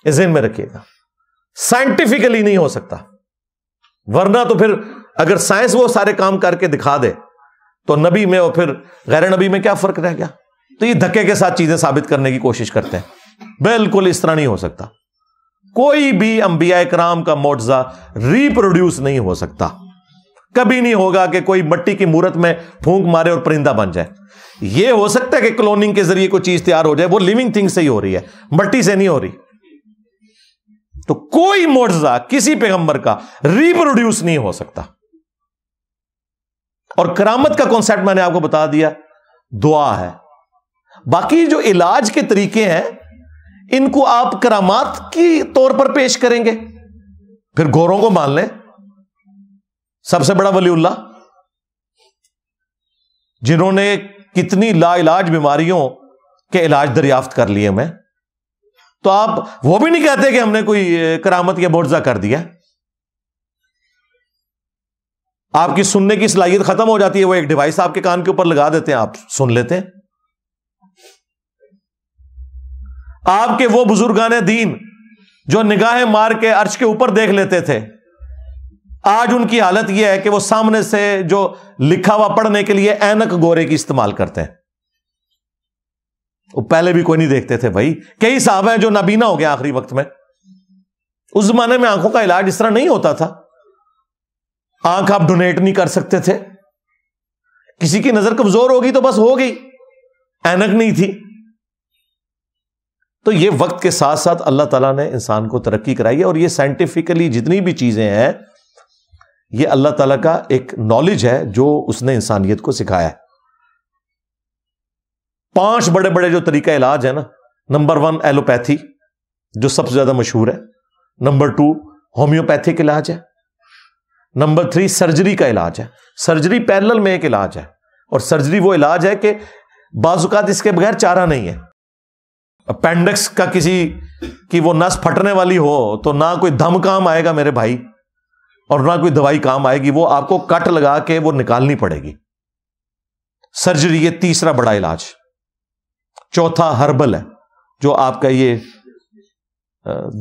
जिन में रखिएगा साइंटिफिकली नहीं हो सकता वरना तो फिर अगर साइंस वो सारे काम करके दिखा दे तो नबी में और फिर गैर नबी में क्या फर्क रह गया तो ये धक्के के साथ चीजें साबित करने की कोशिश करते हैं बिल्कुल इस तरह नहीं हो सकता कोई भी अंबिया कराम का मुआवजा रिप्रोड्यूस नहीं हो सकता कभी नहीं होगा कि कोई मट्टी की मूर्त में फूंक मारे और परिंदा बन जाए यह हो सकता है कि क्लोनिंग के जरिए कोई चीज तैयार हो जाए वो लिविंग थिंग से ही हो रही है मट्टी से नहीं हो रही तो कोई मुआवजा किसी पैगंबर का रिप्रोड्यूस नहीं हो सकता और करामत का कॉन्सेप्ट मैंने आपको बता दिया दुआ है बाकी जो इलाज के तरीके हैं इनको आप करामात की तौर पर पेश करेंगे फिर गोरों को मान लें सबसे बड़ा वलीउल्ला जिन्होंने कितनी लाइलाज बीमारियों के इलाज दरियाफ्त कर लिए मैं तो आप वो भी नहीं कहते कि हमने कोई करामत या बोर्जा कर दिया आपकी सुनने की सलाहियत खत्म हो जाती है वो एक डिवाइस आपके कान के ऊपर लगा देते हैं आप सुन लेते हैं आपके वो बुजुर्गान दीन जो निगाहें मार के अर्श के ऊपर देख लेते थे आज उनकी हालत यह है कि वो सामने से जो लिखा हुआ पढ़ने के लिए ऐनक गोरे की इस्तेमाल करते हैं वो पहले भी कोई नहीं देखते थे भाई कई साहब हैं जो नबीना हो गया आखिरी वक्त में उस जमाने में आंखों का इलाज इस तरह नहीं होता था आंख आप डोनेट नहीं कर सकते थे किसी की नजर कमजोर होगी तो बस हो गई ऐनक नहीं थी तो ये वक्त के साथ साथ अल्लाह ताला ने इंसान को तरक्की कराई है और ये साइंटिफिकली जितनी भी चीज़ें हैं ये अल्लाह ताला का एक नॉलेज है जो उसने इंसानियत को सिखाया है पांच बड़े बड़े जो तरीका इलाज है ना नंबर वन एलोपैथी जो सबसे ज्यादा मशहूर है नंबर टू होम्योपैथिक इलाज है नंबर थ्री सर्जरी का इलाज है सर्जरी पैरल में एक इलाज है और सर्जरी वो इलाज है कि बाजुकात इसके बगैर चारा नहीं है अपेंडिक्स का किसी की वो नस फटने वाली हो तो ना कोई दम काम आएगा मेरे भाई और ना कोई दवाई काम आएगी वो आपको कट लगा के वो निकालनी पड़ेगी सर्जरी ये तीसरा बड़ा इलाज चौथा हर्बल है जो आपका ये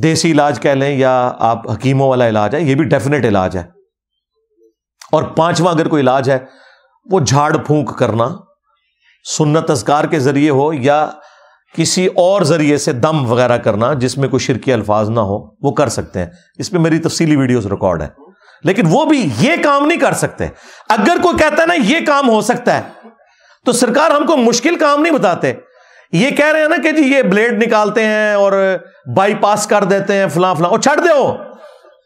देसी इलाज कह लें या आप हकीमों वाला इलाज है ये भी डेफिनेट इलाज है और पांचवा अगर कोई इलाज है वो झाड़ फूंक करना सुन्नत अस्कार के जरिए हो या किसी और ज़रिए से दम वगैरह करना जिसमें कोई शिरकी अल्फाज ना हो वो कर सकते हैं इस पर मेरी तफसीली वीडियो रिकॉर्ड है लेकिन वो भी ये काम नहीं कर सकते अगर कोई कहता है ना ये काम हो सकता है तो सरकार हमको मुश्किल काम नहीं बताते ये कह रहे हैं ना कि जी ये ब्लेड निकालते हैं और बाईपास कर देते हैं फला फला और छड़ दो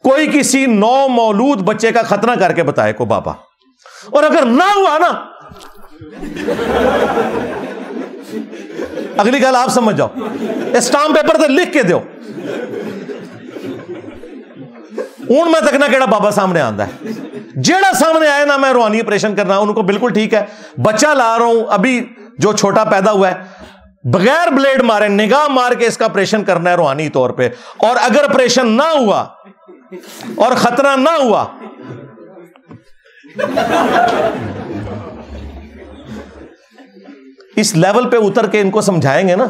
कोई किसी नौ मौलूद बच्चे का खतरा करके बताए को बाबा और अगर ना हुआ ना अगली गल आप समझ जाओ स्टाम्प पेपर से लिख के दो हूं मैं तकना कि बाबा सामने आता है जेड़ा सामने आया ना मैं रूहानी ऑपरेशन करना उनको बिल्कुल ठीक है बच्चा ला रहा हूं अभी जो छोटा पैदा हुआ है बगैर ब्लेड मारे निगाह मार के इसका ऑपरेशन करना है रूहानी तौर पे और अगर ऑपरेशन ना हुआ और खतरा ना हुआ इस लेवल पे उतर के इनको समझाएंगे ना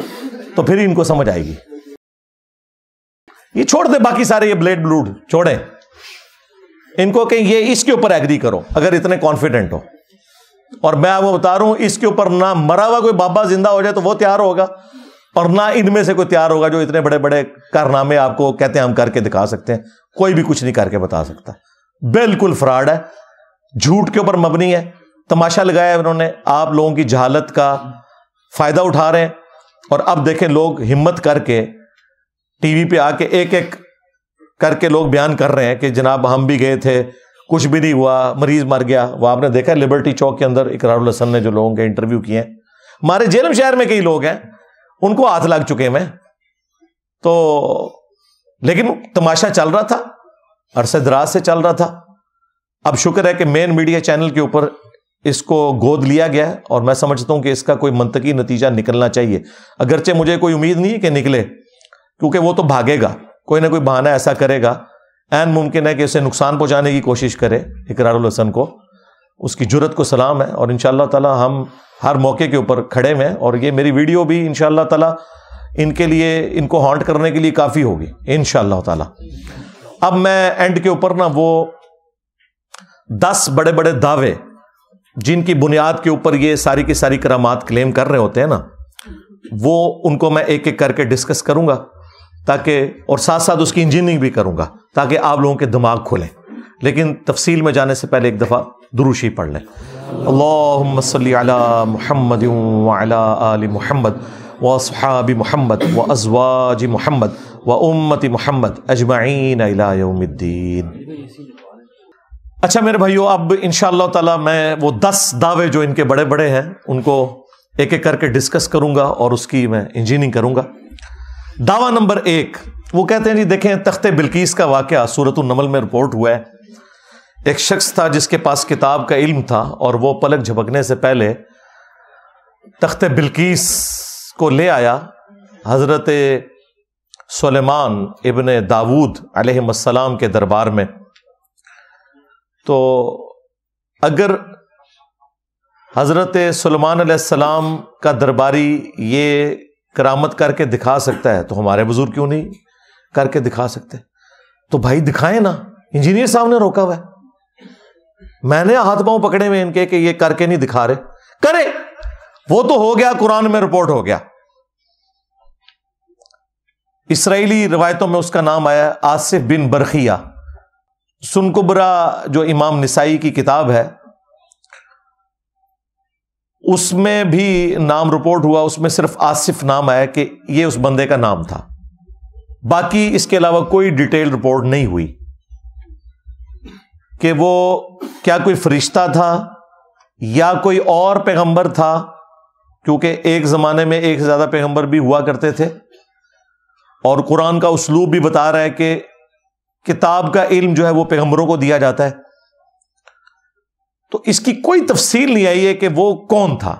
तो फिर इनको समझ आएगी ये छोड़ दे बाकी सारे ये ब्लेड ब्लूड छोड़े इनको कहीं ये इसके ऊपर एग्री करो अगर इतने कॉन्फिडेंट हो और मैं वो बता रहा हूं इसके ऊपर ना मरा हुआ कोई बाबा जिंदा हो जाए तो वो तैयार होगा और ना इनमें से कोई तैयार होगा जो इतने बड़े बड़े कारनामे आपको कहते हैं हम करके दिखा सकते हैं कोई भी कुछ नहीं करके बता सकता बिल्कुल फ्रॉड है झूठ के ऊपर मबनी है तमाशा लगाया है उन्होंने आप लोगों की जहालत का फायदा उठा रहे हैं और अब देखें लोग हिम्मत करके टीवी पे आके एक एक करके लोग बयान कर रहे हैं कि जनाब हम भी गए थे कुछ भी नहीं हुआ मरीज मर गया वो आपने देखा लिबर्टी चौक के अंदर इकरारुल हसन ने जो लोगों के इंटरव्यू किए हैं हमारे जेलम शहर में कई लोग हैं उनको हाथ लग चुके हैं तो लेकिन तमाशा चल रहा था अरसे दराज से चल रहा था अब शुक्र है कि मेन मीडिया चैनल के ऊपर इसको गोद लिया गया और मैं समझता हूं कि इसका कोई मनतकी नतीजा निकलना चाहिए अगरचे मुझे कोई उम्मीद नहीं है कि निकले क्योंकि वो तो भागेगा कोई ना कोई बहाना ऐसा करेगा एन मुमकिन है कि उसे नुकसान पहुंचाने की कोशिश करे इकरार हसन को उसकी जरूरत को सलाम है और इन ताला हम हर मौके के ऊपर खड़े हैं और ये मेरी वीडियो भी इन ताला इनके लिए इनको हॉन्ट करने के लिए काफ़ी होगी इन ताला अब मैं एंड के ऊपर ना वो दस बड़े बड़े दावे जिनकी बुनियाद के ऊपर ये सारी की सारी करामात क्लेम कर रहे होते हैं ना वो उनको मैं एक एक करके डिस्कस करूंगा ताकि और साथ साथ उसकी इंजीनियरिंग भी करूंगा ताकि आप लोगों के दिमाग खुलें लेकिन तफसील में जाने से पहले एक दफ़ा दुरुशी पढ़ लें अल्लाम महमद आल महमद व सहाबी महमद व अजवाज महमद व उम्मती महमद अजमाइन अलाउमद्दीन अच्छा मेरे भाइयों अब इन ताला मैं वो दस दावे जो इनके बड़े बड़े हैं उनको एक एक करके डिस्कस करूंगा और उसकी मैं इंजीनियरिंग करूंगा दावा नंबर एक वो कहते हैं जी देखें तख्ते बिल्किस का वाक़ सूरत नमल में रिपोर्ट हुआ है एक शख्स था जिसके पास किताब का इल्म था और वो पलक झपकने से पहले तख्त बिल्किस को ले आया हज़रत सलेमान इबन दाऊद अलैहिस्सलाम के दरबार में तो अगर हज़रत सलमान सलाम का दरबारी ये करामत करके दिखा सकता है तो हमारे बुजुर्ग क्यों नहीं करके दिखा सकते तो भाई दिखाए ना इंजीनियर साहब ने रोका हुआ मैंने हाथ पांव पकड़े हुए इनके कि ये करके नहीं दिखा रहे करे वो तो हो गया कुरान में रिपोर्ट हो गया इसराइली रिवायतों में उसका नाम आया आसिफ बिन बरखिया सुनकुबरा जो इमाम निसाई की किताब है उसमें भी नाम रिपोर्ट हुआ उसमें सिर्फ आसिफ नाम आया कि ये उस बंदे का नाम था बाकी इसके अलावा कोई डिटेल रिपोर्ट नहीं हुई कि वो क्या कोई फरिश्ता था या कोई और पैगंबर था क्योंकि एक ज़माने में एक से ज़्यादा पैगंबर भी हुआ करते थे और कुरान का उसलूब भी बता रहा है कि किताब का इल्म जो है वो पैगम्बरों को दिया जाता है तो इसकी कोई तफसील नहीं आई है कि वो कौन था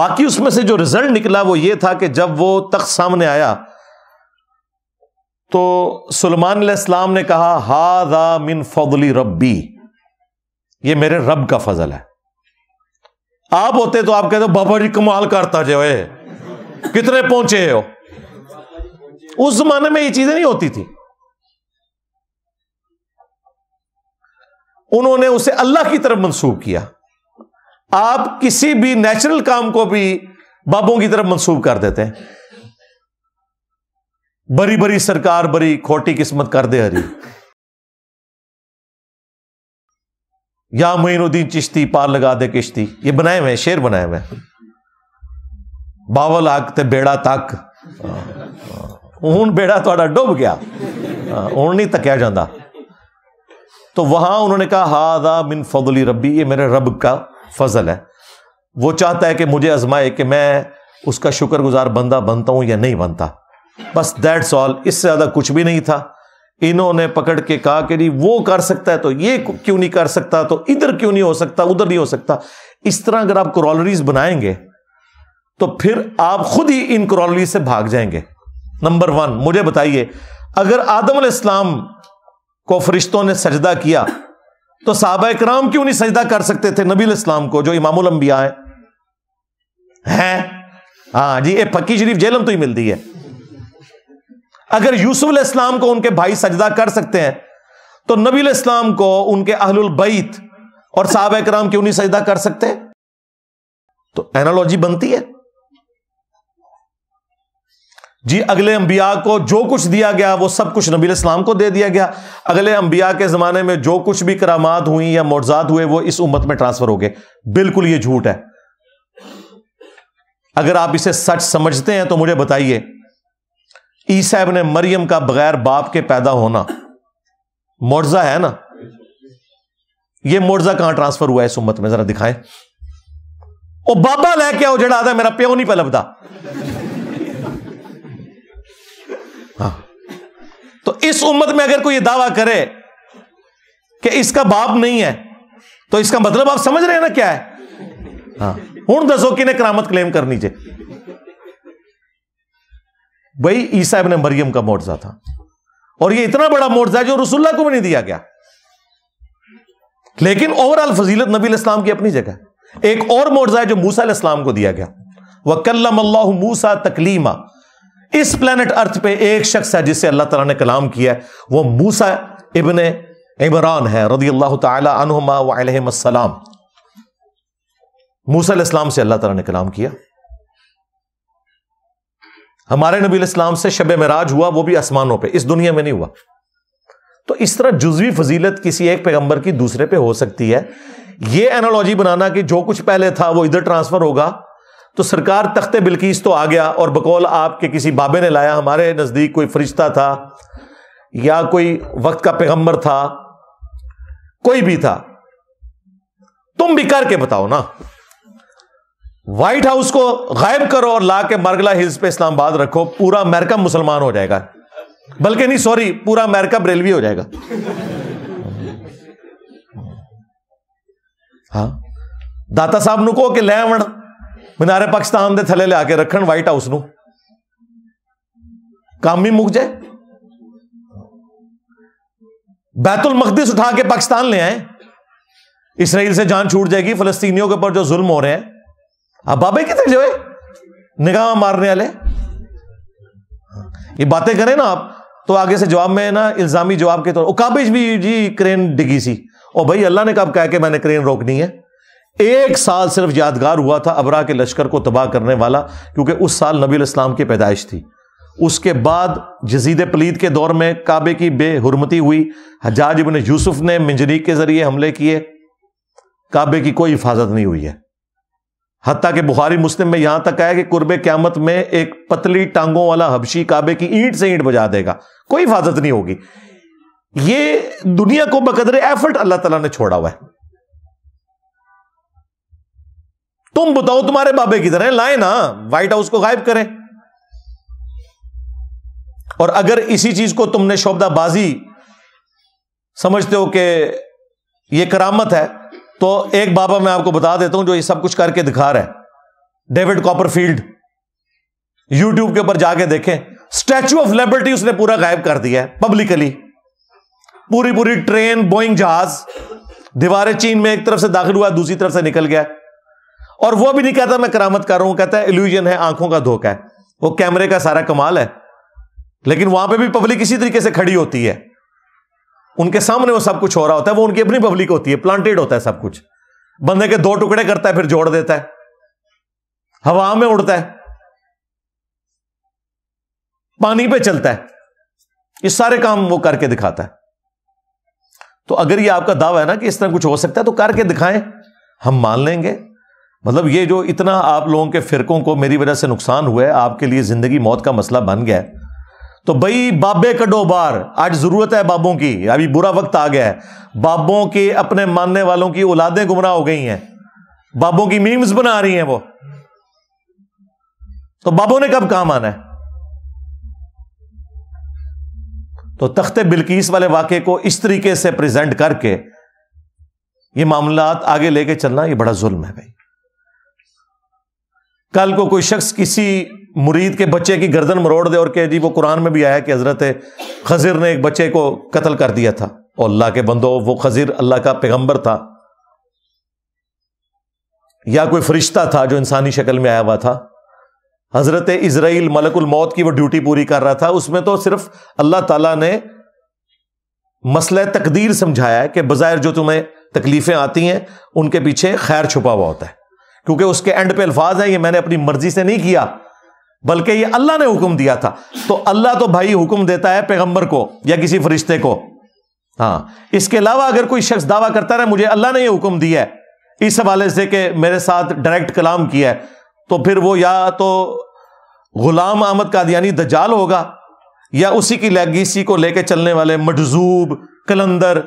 बाकी उसमें से जो रिजल्ट निकला वो ये था कि जब वो तख्त सामने आया तो सलमान इस्लाम ने कहा हादा मिन फजली रबी ये मेरे रब का फजल है आप होते तो आप कहते हो बाबा जी कमाल करता जो है कितने पहुंचे हो उस जमाने में ये चीजें नहीं होती थी उन्होंने उसे अल्लाह की तरफ मंसूब किया आप किसी भी नेचुरल काम को भी बाबों की तरफ मंसूब कर देते हैं बरी बरी सरकार बरी खोटी किस्मत कर दे हरी या मोइनुद्दीन चिश्ती पार लगा दे किश्ती ये बनाए हुए शेर बनाए हुए बावल आग ते बेड़ा तक हूं बेड़ा थोड़ा डुब गया हूं नहीं तकया जाता तो वहां उन्होंने कहा हादा मिन फजली रबी ये मेरे रब का फजल है वो चाहता है कि मुझे आजमाए कि मैं उसका शुक्रगुजार बंदा बनता हूं या नहीं बनता बस दैट्स ऑल इससे ज्यादा कुछ भी नहीं था इन्होंने पकड़ के कहा कि जी वो कर सकता है तो ये क्यों नहीं कर सकता तो इधर क्यों नहीं हो सकता उधर नहीं हो सकता इस तरह अगर आप क्रॉलरीज बनाएंगे तो फिर आप खुद ही इन क्रॉलरीज से भाग जाएंगे नंबर वन मुझे बताइए अगर आदम इस्लाम को फरिश्तों ने सजदा किया तो साहब कराम क्यों नहीं सजदा कर सकते थे नबी इस्लाम को जो इमामुल अंबिया है हैं हाँ जी ये फकी शरीफ जेलम तो ही मिलती है अगर यूसुफ इस्लाम को उनके भाई सजदा कर सकते हैं तो नबी इस्लाम को उनके अहलुल बैत और साहब कराम क्यों नहीं सजदा कर सकते तो एनोलॉजी बनती है जी अगले अंबिया को जो कुछ दिया गया वो सब कुछ नबी इस्लाम को दे दिया गया अगले अंबिया के ज़माने में जो कुछ भी करामात हुई या मुआवजात हुए वो इस उम्मत में ट्रांसफ़र हो गए बिल्कुल ये झूठ है अगर आप इसे सच समझते हैं तो मुझे बताइए ईसाब ने मरियम का बगैर बाप के पैदा होना मोरजा है ना ये मोरजा कहां ट्रांसफर हुआ है इस उम्मत में जरा दिखाएं ओ बाबा लैके आओ जड़ा आता मेरा प्यो नहीं पलबदा तो इस उम्मत में अगर कोई ये दावा करे कि इसका बाप नहीं है तो इसका मतलब आप समझ रहे हैं ना क्या है हाँ हूं दसो कि करामत क्लेम करनी चाहिए भाई ईसा ने मरियम का मोर्जा था और ये इतना बड़ा मोर्जा है जो रसुल्ला को भी नहीं दिया गया लेकिन ओवरऑल फजीलत नबी इस्लाम की अपनी जगह एक और मोर्जा है जो मूसा इस्लाम को दिया गया वकल्लम अल्लाह मूसा तकलीमा इस प्लेनेट अर्थ पे एक शख्स है जिससे अल्लाह तला ने कलाम किया वह वो मूसा इबन इमरान है रदी अल्लाह तनुमा मूसा इस्लाम से अल्लाह तला ने कलाम किया हमारे नबी इस्लाम से शब मराज हुआ वो भी आसमानों पर इस दुनिया में नहीं हुआ तो इस तरह जुजवी फजीलत किसी एक पैगंबर की दूसरे पे हो सकती है ये एनोलॉजी बनाना कि जो कुछ पहले था वो इधर ट्रांसफर होगा तो सरकार तख्ते बिल्किस तो आ गया और बकौल आपके किसी बाबे ने लाया हमारे नज़दीक कोई फरिश्ता था या कोई वक्त का पैगंबर था कोई भी था तुम भी करके बताओ ना व्हाइट हाउस को गायब करो और ला के मरगला हिल्स पे इस्लामाबाद रखो पूरा अमेरिका मुसलमान हो जाएगा बल्कि नहीं सॉरी पूरा अमेरिका ब्रेलवी हो जाएगा हाँ दाता साहब नुको कि लैवण ਮਨਾਰੇ पाकिस्तान के थले लिया के रख वाइट हाउस ਨੂੰ काम ही मुक जाए बैतुल मकदिस उठा के पाकिस्तान ले आए इसराइल से जान छूट जाएगी फलस्तीनियों के ऊपर जो जुल्म हो रहे हैं अब बाबे कितने जो है निगाह मारने वाले ये बातें करें ना आप तो आगे से जवाब में ना इल्जामी जवाब के तौर काबिज भी जी क्रेन डिगी सी और भाई अल्लाह ने कब कहा कि मैंने क्रेन रोकनी है एक साल सिर्फ यादगार हुआ था अबरा के लश्कर को तबाह करने वाला क्योंकि उस साल नबी इस्लाम की पैदाइश थी उसके बाद जजीद पलीद के दौर में काबे की बेहरमती हुई हजाज इबन यूसुफ ने मिंजरी के जरिए हमले किए काबे की कोई हिफाजत नहीं हुई है हती के बुखारी मुस्लिम में यहां तक आया कि कुर्बे क्यामत में एक पतली टांगों वाला हबशी काबे की ईंट से ईंट बजा देगा कोई हिफाजत नहीं होगी ये दुनिया को बकदरे एफर्ट अल्लाह तला ने छोड़ा हुआ है तुम बताओ तुम्हारे बाबे किधर है लाए ना व्हाइट हाउस को गायब करें और अगर इसी चीज को तुमने शोबदाबाजी समझते हो कि यह करामत है तो एक बाबा मैं आपको बता देता हूं जो ये सब कुछ करके दिखा रहा है डेविड कॉपरफील्ड यूट्यूब के ऊपर जाके देखें स्टैच्यू ऑफ लिबर्टी उसने पूरा गायब कर दिया है पब्लिकली पूरी पूरी ट्रेन बोइंग जहाज दीवारें चीन में एक तरफ से दाखिल हुआ दूसरी तरफ से निकल गया और वो भी नहीं कहता मैं करामत कर रहा हूं कहता है इल्यूजन है आंखों का धोखा है वो कैमरे का सारा कमाल है लेकिन वहां पे भी पब्लिक इसी तरीके से खड़ी होती है उनके सामने वो सब कुछ हो रहा होता है वो उनकी अपनी पब्लिक होती है प्लांटेड होता है सब कुछ बंदे के दो टुकड़े करता है फिर जोड़ देता है हवा में उड़ता है पानी पे चलता है ये सारे काम वो करके दिखाता है तो अगर ये आपका दावा है ना कि इस तरह कुछ हो सकता है तो करके दिखाएं हम मान लेंगे मतलब ये जो इतना आप लोगों के फिरकों को मेरी वजह से नुकसान हुआ है आपके लिए ज़िंदगी मौत का मसला बन गया है तो भाई बाबे कडो बार आज ज़रूरत है बाबों की अभी बुरा वक्त आ गया है बाबों के अपने मानने वालों की औलादें गुमराह हो गई हैं बाबों की मीम्स बना रही हैं वो तो बाबों ने कब काम आना है तो तख्ते बिल्किस वाले वाक्य को इस तरीके से प्रेजेंट करके ये मामला आगे लेके चलना ये बड़ा जुल्म है भाई कल को कोई शख्स किसी मुरीद के बच्चे की गर्दन मरोड़ दे और कहे जी वो कुरान में भी आया कि हज़रत खजीर ने एक बच्चे को कत्ल कर दिया था और अल्लाह के बंदो वो खजीर अल्लाह का पैगंबर था या कोई फरिश्ता था जो इंसानी शक्ल में आया हुआ था हज़रत इसराइल मलकुल मौत की वो ड्यूटी पूरी कर रहा था उसमें तो सिर्फ अल्लाह तला ने मसला तकदीर समझाया कि बज़ाहिर जो तुम्हें तकलीफ़ें आती हैं उनके पीछे खैर छुपा हुआ होता है क्योंकि उसके एंड पे अल्फाज हैं ये मैंने अपनी मर्जी से नहीं किया बल्कि ये अल्लाह ने हुक्म दिया था तो अल्लाह तो भाई हुक्म देता है पैगंबर को या किसी फरिश्ते को हाँ इसके अलावा अगर कोई शख्स दावा करता रहे मुझे अल्लाह ने यह हुक्म दिया है इस हवाले से कि मेरे साथ डायरेक्ट कलाम किया है तो फिर वो या तो गुलाम अहमद कादियानी दजाल होगा या उसी की लेगीसी को लेकर चलने वाले मजजूब कलंदर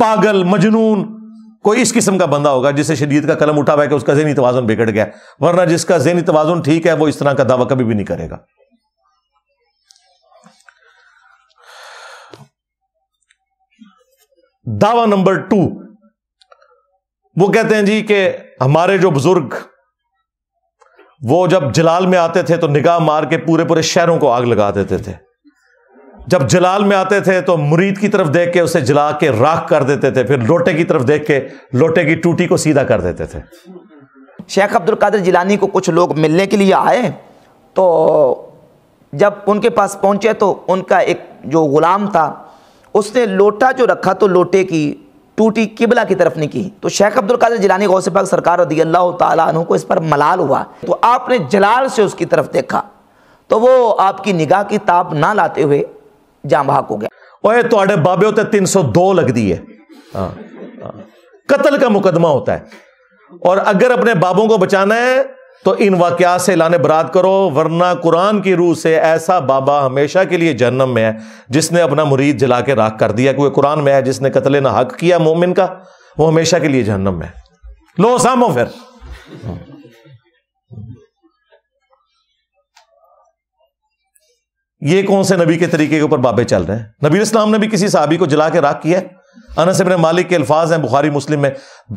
पागल मजनून कोई इस किस्म का बंदा होगा जिसे शरीयत का कलम उठा हुआ कि उसका जहनी तोज़ुन बिगड़ गया वरना जिसका जहनी तोज़ुन ठीक है वो इस तरह का दावा कभी भी नहीं करेगा दावा नंबर टू वो कहते हैं जी के हमारे जो बुजुर्ग वो जब जलाल में आते थे तो निगाह मार के पूरे पूरे शहरों को आग लगा देते थे जब जलाल में आते थे तो मुरीद की तरफ देख के उसे जला के राख कर देते थे फिर लोटे की तरफ देख के लोटे की टूटी को सीधा कर देते थे शेख अब्दुल कादिर जिलानी को कुछ लोग मिलने के लिए आए तो जब उनके पास पहुंचे तो उनका एक जो ग़ुलाम था उसने लोटा जो रखा तो लोटे की टूटी किबला की तरफ नहीं की तो शेख अब्दुल कादिर जिलानी गौसे पाक सरकार रदी अल्लाह तु को इस पर मलाल हुआ तो आपने जलाल से उसकी तरफ देखा तो वो आपकी निगाह की ताप ना लाते हुए ਜਾਂਬਾਕ हो गया ओए थोड़े बाबे होते तीन सौ दो लगती है कत्ल का मुकदमा होता है और अगर अपने बाबों को बचाना है तो इन वाक्यात से लाने बरात करो वरना कुरान की रूह से ऐसा बाबा हमेशा के लिए जन्म में है जिसने अपना मुरीद जला के राख कर दिया क्योंकि कुरान में है जिसने कतले ना हक किया मोमिन का वो हमेशा के लिए जन्म में लो सामो फिर ये कौन से नबी के तरीके के ऊपर बाबे चल रहे हैं नबी इस्लाम ने भी किसी साहबी को जला के राख किया अनस इबन मालिक के अल्फाज हैं बुखारी मुस्लिम में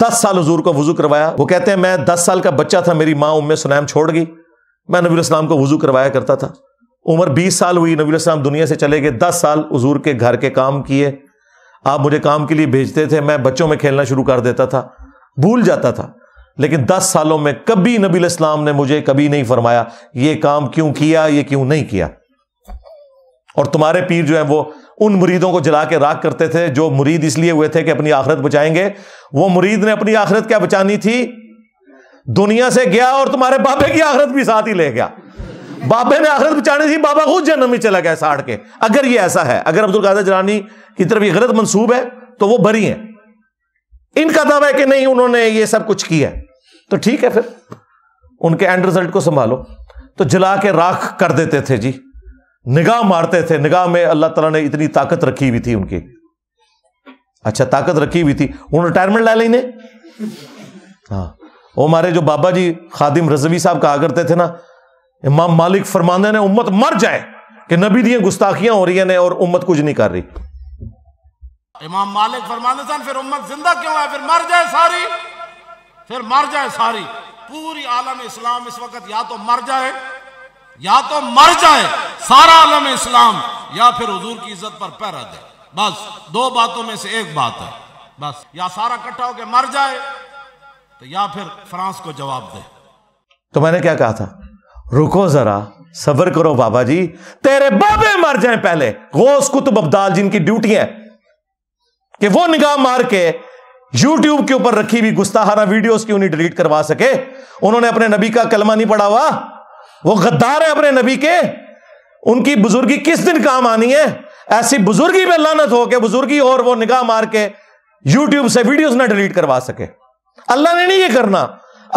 दस साल हजूर को वजू करवाया वो कहते हैं मैं दस साल का बच्चा था मेरी माँ उम्र सुनैम छोड़ गई मैं नबी इस्लाम को वजू करवाया करता था उम्र बीस साल हुई नबी इस्लाम दुनिया से चले गए दस साल हजूर के घर के काम किए आप मुझे काम के लिए भेजते थे मैं बच्चों में खेलना शुरू कर देता था भूल जाता था लेकिन दस सालों में कभी नबी इस्लाम ने मुझे कभी नहीं फरमाया ये काम क्यों किया ये क्यों नहीं किया और तुम्हारे पीर जो है वो उन मुरीदों को जला के राख करते थे जो मुरीद इसलिए हुए थे कि अपनी आखिरत बचाएंगे वो मुरीद ने अपनी आखिरत क्या बचानी थी दुनिया से गया और तुम्हारे बाबे की आखिरत भी साथ ही ले गया बाबे ने आखिरत बचानी थी बाबा खुद जन्म में चला गया साढ़ के अगर ये ऐसा है अगर अब्दुल कादर जलानी की तरफ ये गलत मंसूब है तो वो भरी है इनका दावा है कि नहीं उन्होंने ये सब कुछ किया तो ठीक है फिर उनके एंड रिजल्ट को संभालो तो जला के राख कर देते थे जी निगाह मारते थे निगाह में अल्लाह तला ने इतनी ताकत रखी हुई थी उनकी अच्छा ताकत रखी हुई थी उन्होंने रिटायरमेंट ली ने हाँ वो हमारे जो बाबा जी खादिम रजवी साहब कहा करते थे ना इमाम मालिक फरमाने ने उम्मत मर जाए कि नबी दी गुस्ताखियां हो रही ने और उम्मत कुछ नहीं कर रही इमाम मालिक फरमाने सन फिर उम्मत जिंदा क्यों है फिर मर जाए सारी फिर मर जाए सारी पूरी आलम इस्लाम इस वक्त या तो मर जाए या तो मर जाए सारा आलम इस्लाम या फिर हजूर की इज्जत पर पैरा दे बस दो बातों में से एक बात है बस या सारा इकट्ठा होकर मर जाए तो या फिर फ्रांस को जवाब दे तो मैंने क्या कहा था रुको जरा सबर करो बाबा जी तेरे बाबे मर जाए पहले गोस कुतुब अब्दाल जिनकी ड्यूटी है कि वो निगाह मार के यूट्यूब के ऊपर रखी हुई गुस्ताहारा वीडियोस क्यों नहीं डिलीट करवा सके उन्होंने अपने नबी का कलमा नहीं पढ़ा हुआ वो गद्दार है अपने नबी के उनकी बुजुर्गी किस दिन काम आनी है ऐसी बुजुर्गी में लानत हो के बुजुर्गी और वो निगाह मार के यूट्यूब से वीडियोस ना डिलीट करवा सके अल्लाह ने नहीं ये करना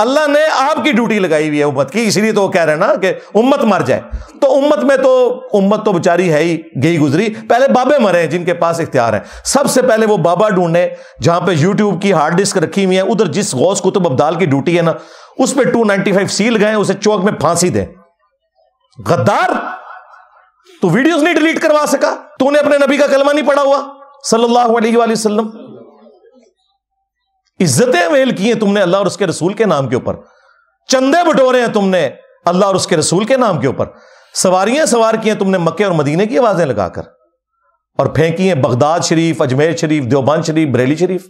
अल्लाह ने आपकी ड्यूटी लगाई हुई है उम्मत की इसीलिए तो वो कह रहे हैं ना कि उम्मत मर जाए तो उम्मत में तो उम्मत तो बेचारी है ही गई गुजरी पहले बाबे मरे हैं जिनके पास इख्तियार हैं सबसे पहले वो बाबा ढूंढे जहां पे यूट्यूब की हार्ड डिस्क रखी हुई है उधर जिस गौस कुतुब अब्दाल की ड्यूटी है ना उस पर टू नाइनटी फाइव सील गए उसे चौक में फांसी दें गद्दार तू वीडियोस नहीं डिलीट करवा सका तूने अपने नबी का कलमा नहीं पढ़ा हुआ सल्लल्लाहु अलैहि वसल्लम इज्जतें वेल की हैं तुमने अल्लाह और उसके रसूल के नाम के ऊपर चंदे बटोरे हैं तुमने अल्लाह और उसके रसूल के नाम के ऊपर सवारियां सवार की हैं तुमने मक्के और मदीने की आवाजें लगाकर और फेंकी हैं बगदाद शरीफ अजमेर शरीफ देवबान शरीफ बरेली शरीफ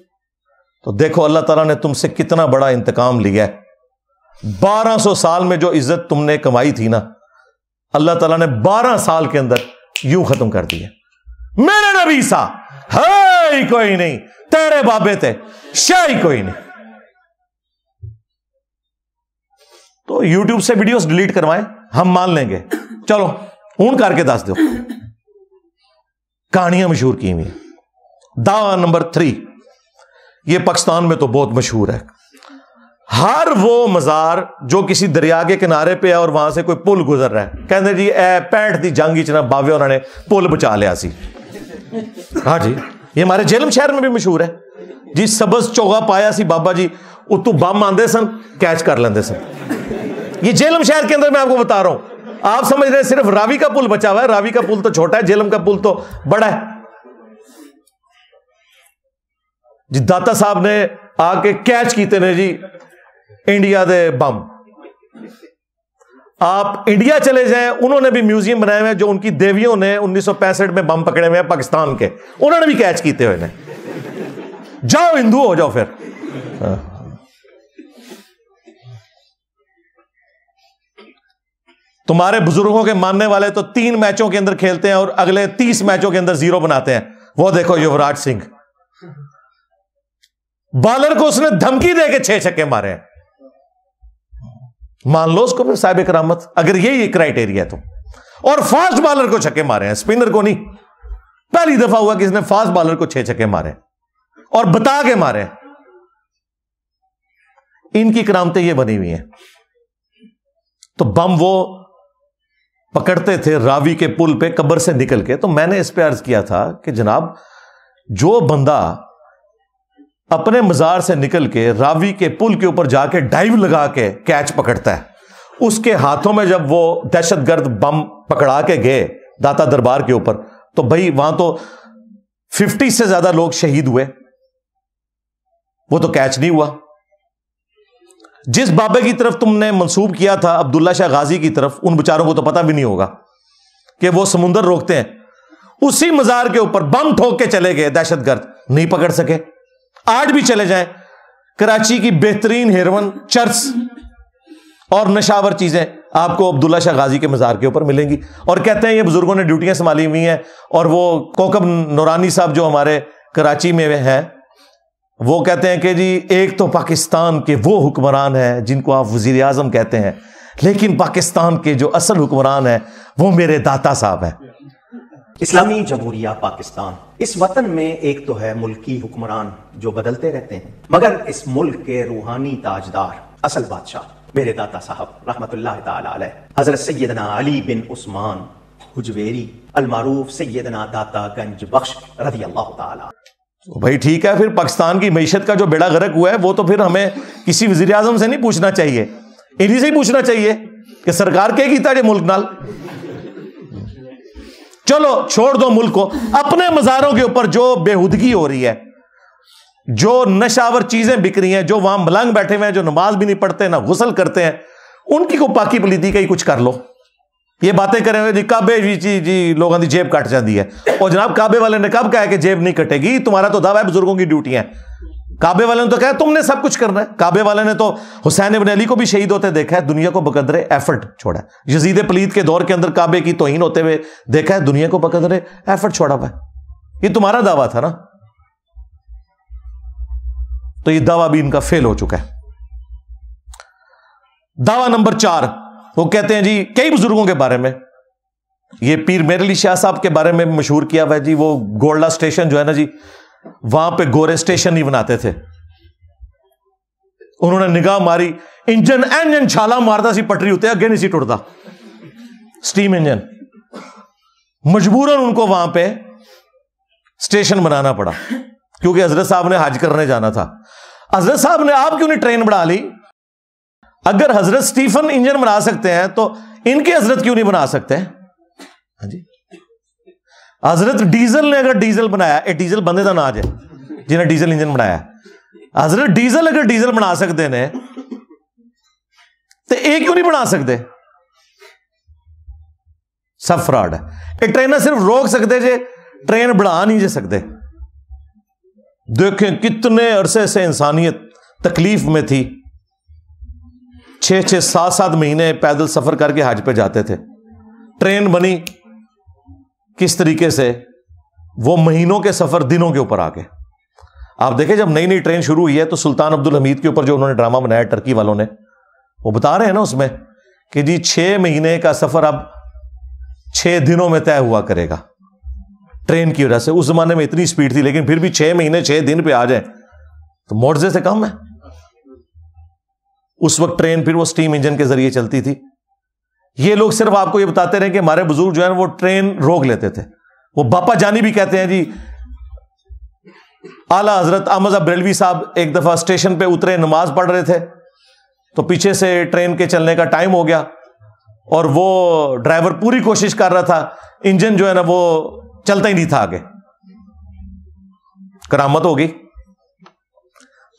तो देखो अल्लाह तला ने तुमसे कितना बड़ा इंतकाम लिया है बारह सौ साल में जो इज्जत तुमने कमाई थी ना अल्लाह तला ने बारह साल के अंदर यूं खत्म कर दिया मेरे नबी सा है कोई नहीं तेरे बाबे थे शाही कोई नहीं तो यूट्यूब से वीडियोस डिलीट करवाए हम मान लेंगे चलो ऊन करके दस दो कहानियां मशहूर की हुई दावा नंबर थ्री ये पाकिस्तान में तो बहुत मशहूर है हर वो मज़ार जो किसी दरिया के किनारे पे है और वहां से कोई पुल गुजर रहा है कहते जी ए पैंठ दी जंग ही ना बावे उन्होंने पुल बचा लिया सी हाँ जी ये हमारे जेलम शहर में भी मशहूर है जी सबज चौगा पाया सी बाबा जी उतू बम आते सन कैच कर लेंदे सन ये जेलम शहर के अंदर मैं आपको बता रहा हूं आप समझ रहे हैं सिर्फ रावी का पुल बचा हुआ है रावी का पुल तो छोटा है जेलम का पुल तो बड़ा है जी दाता साहब ने आके कैच किते ने जी इंडिया दे बम आप इंडिया चले जाएं उन्होंने भी म्यूजियम बनाए हुए हैं जो उनकी देवियों ने उन्नीस में बम पकड़े हुए हैं पाकिस्तान के उन्होंने भी कैच किए हुए ने जाओ हिंदू हो जाओ फिर हाँ। तुम्हारे बुजुर्गों के मानने वाले तो तीन मैचों के अंदर खेलते हैं और अगले तीस मैचों के अंदर जीरो बनाते हैं वो देखो युवराज सिंह बॉलर को उसने धमकी दे के छह छक्के मारे हैं मान लो उसको साहब करामत अगर यही क्राइटेरिया है तो और फास्ट बॉलर को छक्के मारे हैं स्पिनर को नहीं पहली दफा हुआ कि इसने फास्ट बॉलर को छह छक्के मारे और बता के मारे इनकी करामते ये बनी हुई हैं तो बम वो पकड़ते थे रावी के पुल पे कब्र से निकल के तो मैंने इस पर अर्ज किया था कि जनाब जो बंदा अपने मजार से निकल के रावी के पुल के ऊपर जाके डाइव लगा के कैच पकड़ता है उसके हाथों में जब वो दहशतगर्द बम पकड़ा के गए दाता दरबार के ऊपर तो भाई वहां तो फिफ्टी से ज्यादा लोग शहीद हुए वो तो कैच नहीं हुआ जिस बाबे की तरफ तुमने मंसूब किया था अब्दुल्ला शाह गाजी की तरफ उन बेचारों को तो पता भी नहीं होगा कि वो समुंदर रोकते हैं उसी मजार के ऊपर बम ठोक के चले गए दहशतगर्द नहीं पकड़ सके आठ भी चले जाए कराची की बेहतरीन हेरवन चर्च और नशावर चीजें आपको अब्दुल्ला शाह गाजी के मज़ार के ऊपर मिलेंगी और कहते हैं ये बुजुर्गों ने ड्यूटियां संभाली हुई हैं और वो कोकब नौरानी साहब जो हमारे कराची में हैं वो कहते हैं कि जी एक तो पाकिस्तान के वो हुक्मरान हैं जिनको आप वजीर आजम कहते हैं लेकिन पाकिस्तान के जो असल हुक्मरान हैं वो मेरे दाता साहब हैं इस्लामी जमहूरिया पाकिस्तान इस वतन में एक तो है मुल्की हुक्मरान जो बदलते रहते हैं मगर इस मुल्क के रूहानी ताजदार असल बादशाह मेरे दाता साहब रहमत हजरत सैदना अली बिन उस्मान हुजवेरी अलमारूफ सैदना दाता गंज बख्श रजी अल्लाह त तो भाई ठीक है फिर पाकिस्तान की मीशत का जो बेड़ा गर्क हुआ है वो तो फिर हमें किसी वजीर से नहीं पूछना चाहिए इन्हीं से ही पूछना चाहिए कि सरकार क्या कीता जे मुल्क नाल चलो छोड़ दो मुल्क को अपने मजारों के ऊपर जो बेहूदगी हो रही है जो नशावर चीजें बिक रही हैं जो वहां मलंग बैठे हुए हैं जो नमाज भी नहीं पढ़ते ना गुसल करते हैं उनकी को पाकी पलीदी का ही कुछ कर लो ये बातें करें जी काबे जी जी लोगों की जेब कट जाती है और जनाब काबे वाले ने कब कहा कि जेब नहीं कटेगी तुम्हारा तो दावा है बुजुर्गों की ड्यूटी है काबे वाले ने तो कहा तुमने सब कुछ करना है काबे वाले ने तो हुसैन इबन अली को भी शहीद होते देखा है दुनिया को बकदरे एफर्ट छोड़ा है यजीद पलीत के दौर के अंदर काबे की तोहिन होते हुए देखा है दुनिया को बकदरे एफर्ट छोड़ा हुआ ये तुम्हारा दावा था ना तो ये दावा भी इनका फेल हो चुका है दावा नंबर चार वो कहते हैं जी कई बुजुर्गों के बारे में ये पीर मेरे अली शाह साहब के बारे में मशहूर किया हुआ जी वो गोल्डा स्टेशन जो है ना जी वहां पे गोरे स्टेशन ही बनाते थे उन्होंने निगाह मारी इंजन एंजन छाला मारता सी पटरी उते अगे नहीं सी टुटता स्टीम इंजन मजबूरन उनको वहां पे स्टेशन बनाना पड़ा क्योंकि हजरत साहब ने हाज करने जाना था हजरत साहब ने आप क्यों नहीं ट्रेन बढ़ा ली अगर हजरत स्टीफन इंजन बना सकते हैं तो इनके हजरत क्यों नहीं बना सकते हाँ जी हजरत डीजल ने अगर डीजल बनाया ये डीजल बंदे का नाज है जिन्हें डीजल इंजन बनाया हजरत डीजल अगर डीजल बना सकते ने तो ये क्यों नहीं बना सकते सब फ्रॉड है ये ट्रेन सिर्फ रोक सकते जे ट्रेन बढ़ा नहीं जे सकते देखें कितने अरसे से इंसानियत तकलीफ में थी छः छः सात सात महीने पैदल सफर करके हज पे जाते थे ट्रेन बनी किस तरीके से वो महीनों के सफर दिनों के ऊपर आके आप देखें जब नई नई ट्रेन शुरू हुई है तो सुल्तान अब्दुल हमीद के ऊपर जो उन्होंने ड्रामा बनाया टर्की वालों ने वो बता रहे हैं ना उसमें कि जी छह महीने का सफर अब छह दिनों में तय हुआ करेगा ट्रेन की वजह से उस जमाने में इतनी स्पीड थी लेकिन फिर भी छह महीने छह दिन पे आ जाए तो मोर्जे से कम है उस वक्त ट्रेन फिर वो स्टीम इंजन के जरिए चलती थी ये लोग सिर्फ आपको ये बताते रहे कि हमारे बुजुर्ग जो है वो ट्रेन रोक लेते थे वो बापा जानी भी कहते हैं जी आला हजरत अहमद बरेलवी साहब एक दफा स्टेशन पे उतरे नमाज पढ़ रहे थे तो पीछे से ट्रेन के चलने का टाइम हो गया और वो ड्राइवर पूरी कोशिश कर रहा था इंजन जो है ना वो चलता ही नहीं था आगे करामत होगी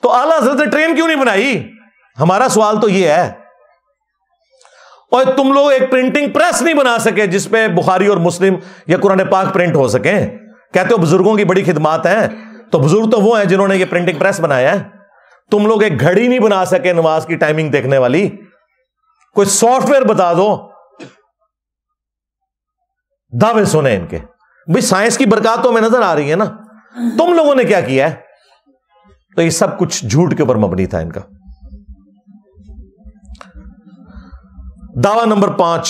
तो आला हजरत ने ट्रेन क्यों नहीं बनाई हमारा सवाल तो ये है और तुम लोग एक प्रिंटिंग प्रेस नहीं बना सके जिसपे बुखारी और मुस्लिम या कुरान पाक प्रिंट हो सके कहते हो बुजुर्गों की बड़ी खिदमात है तो बुजुर्ग तो वो है जिन्होंने ये प्रिंटिंग प्रेस बनाया है तुम लोग एक घड़ी नहीं बना सके नमाज की टाइमिंग देखने वाली कोई सॉफ्टवेयर बता दो दावे सुने इनके भाई साइंस की बरकातों तो में नजर आ रही है ना तुम लोगों ने क्या किया है तो ये सब कुछ झूठ के ऊपर मबनी था इनका दावा नंबर पांच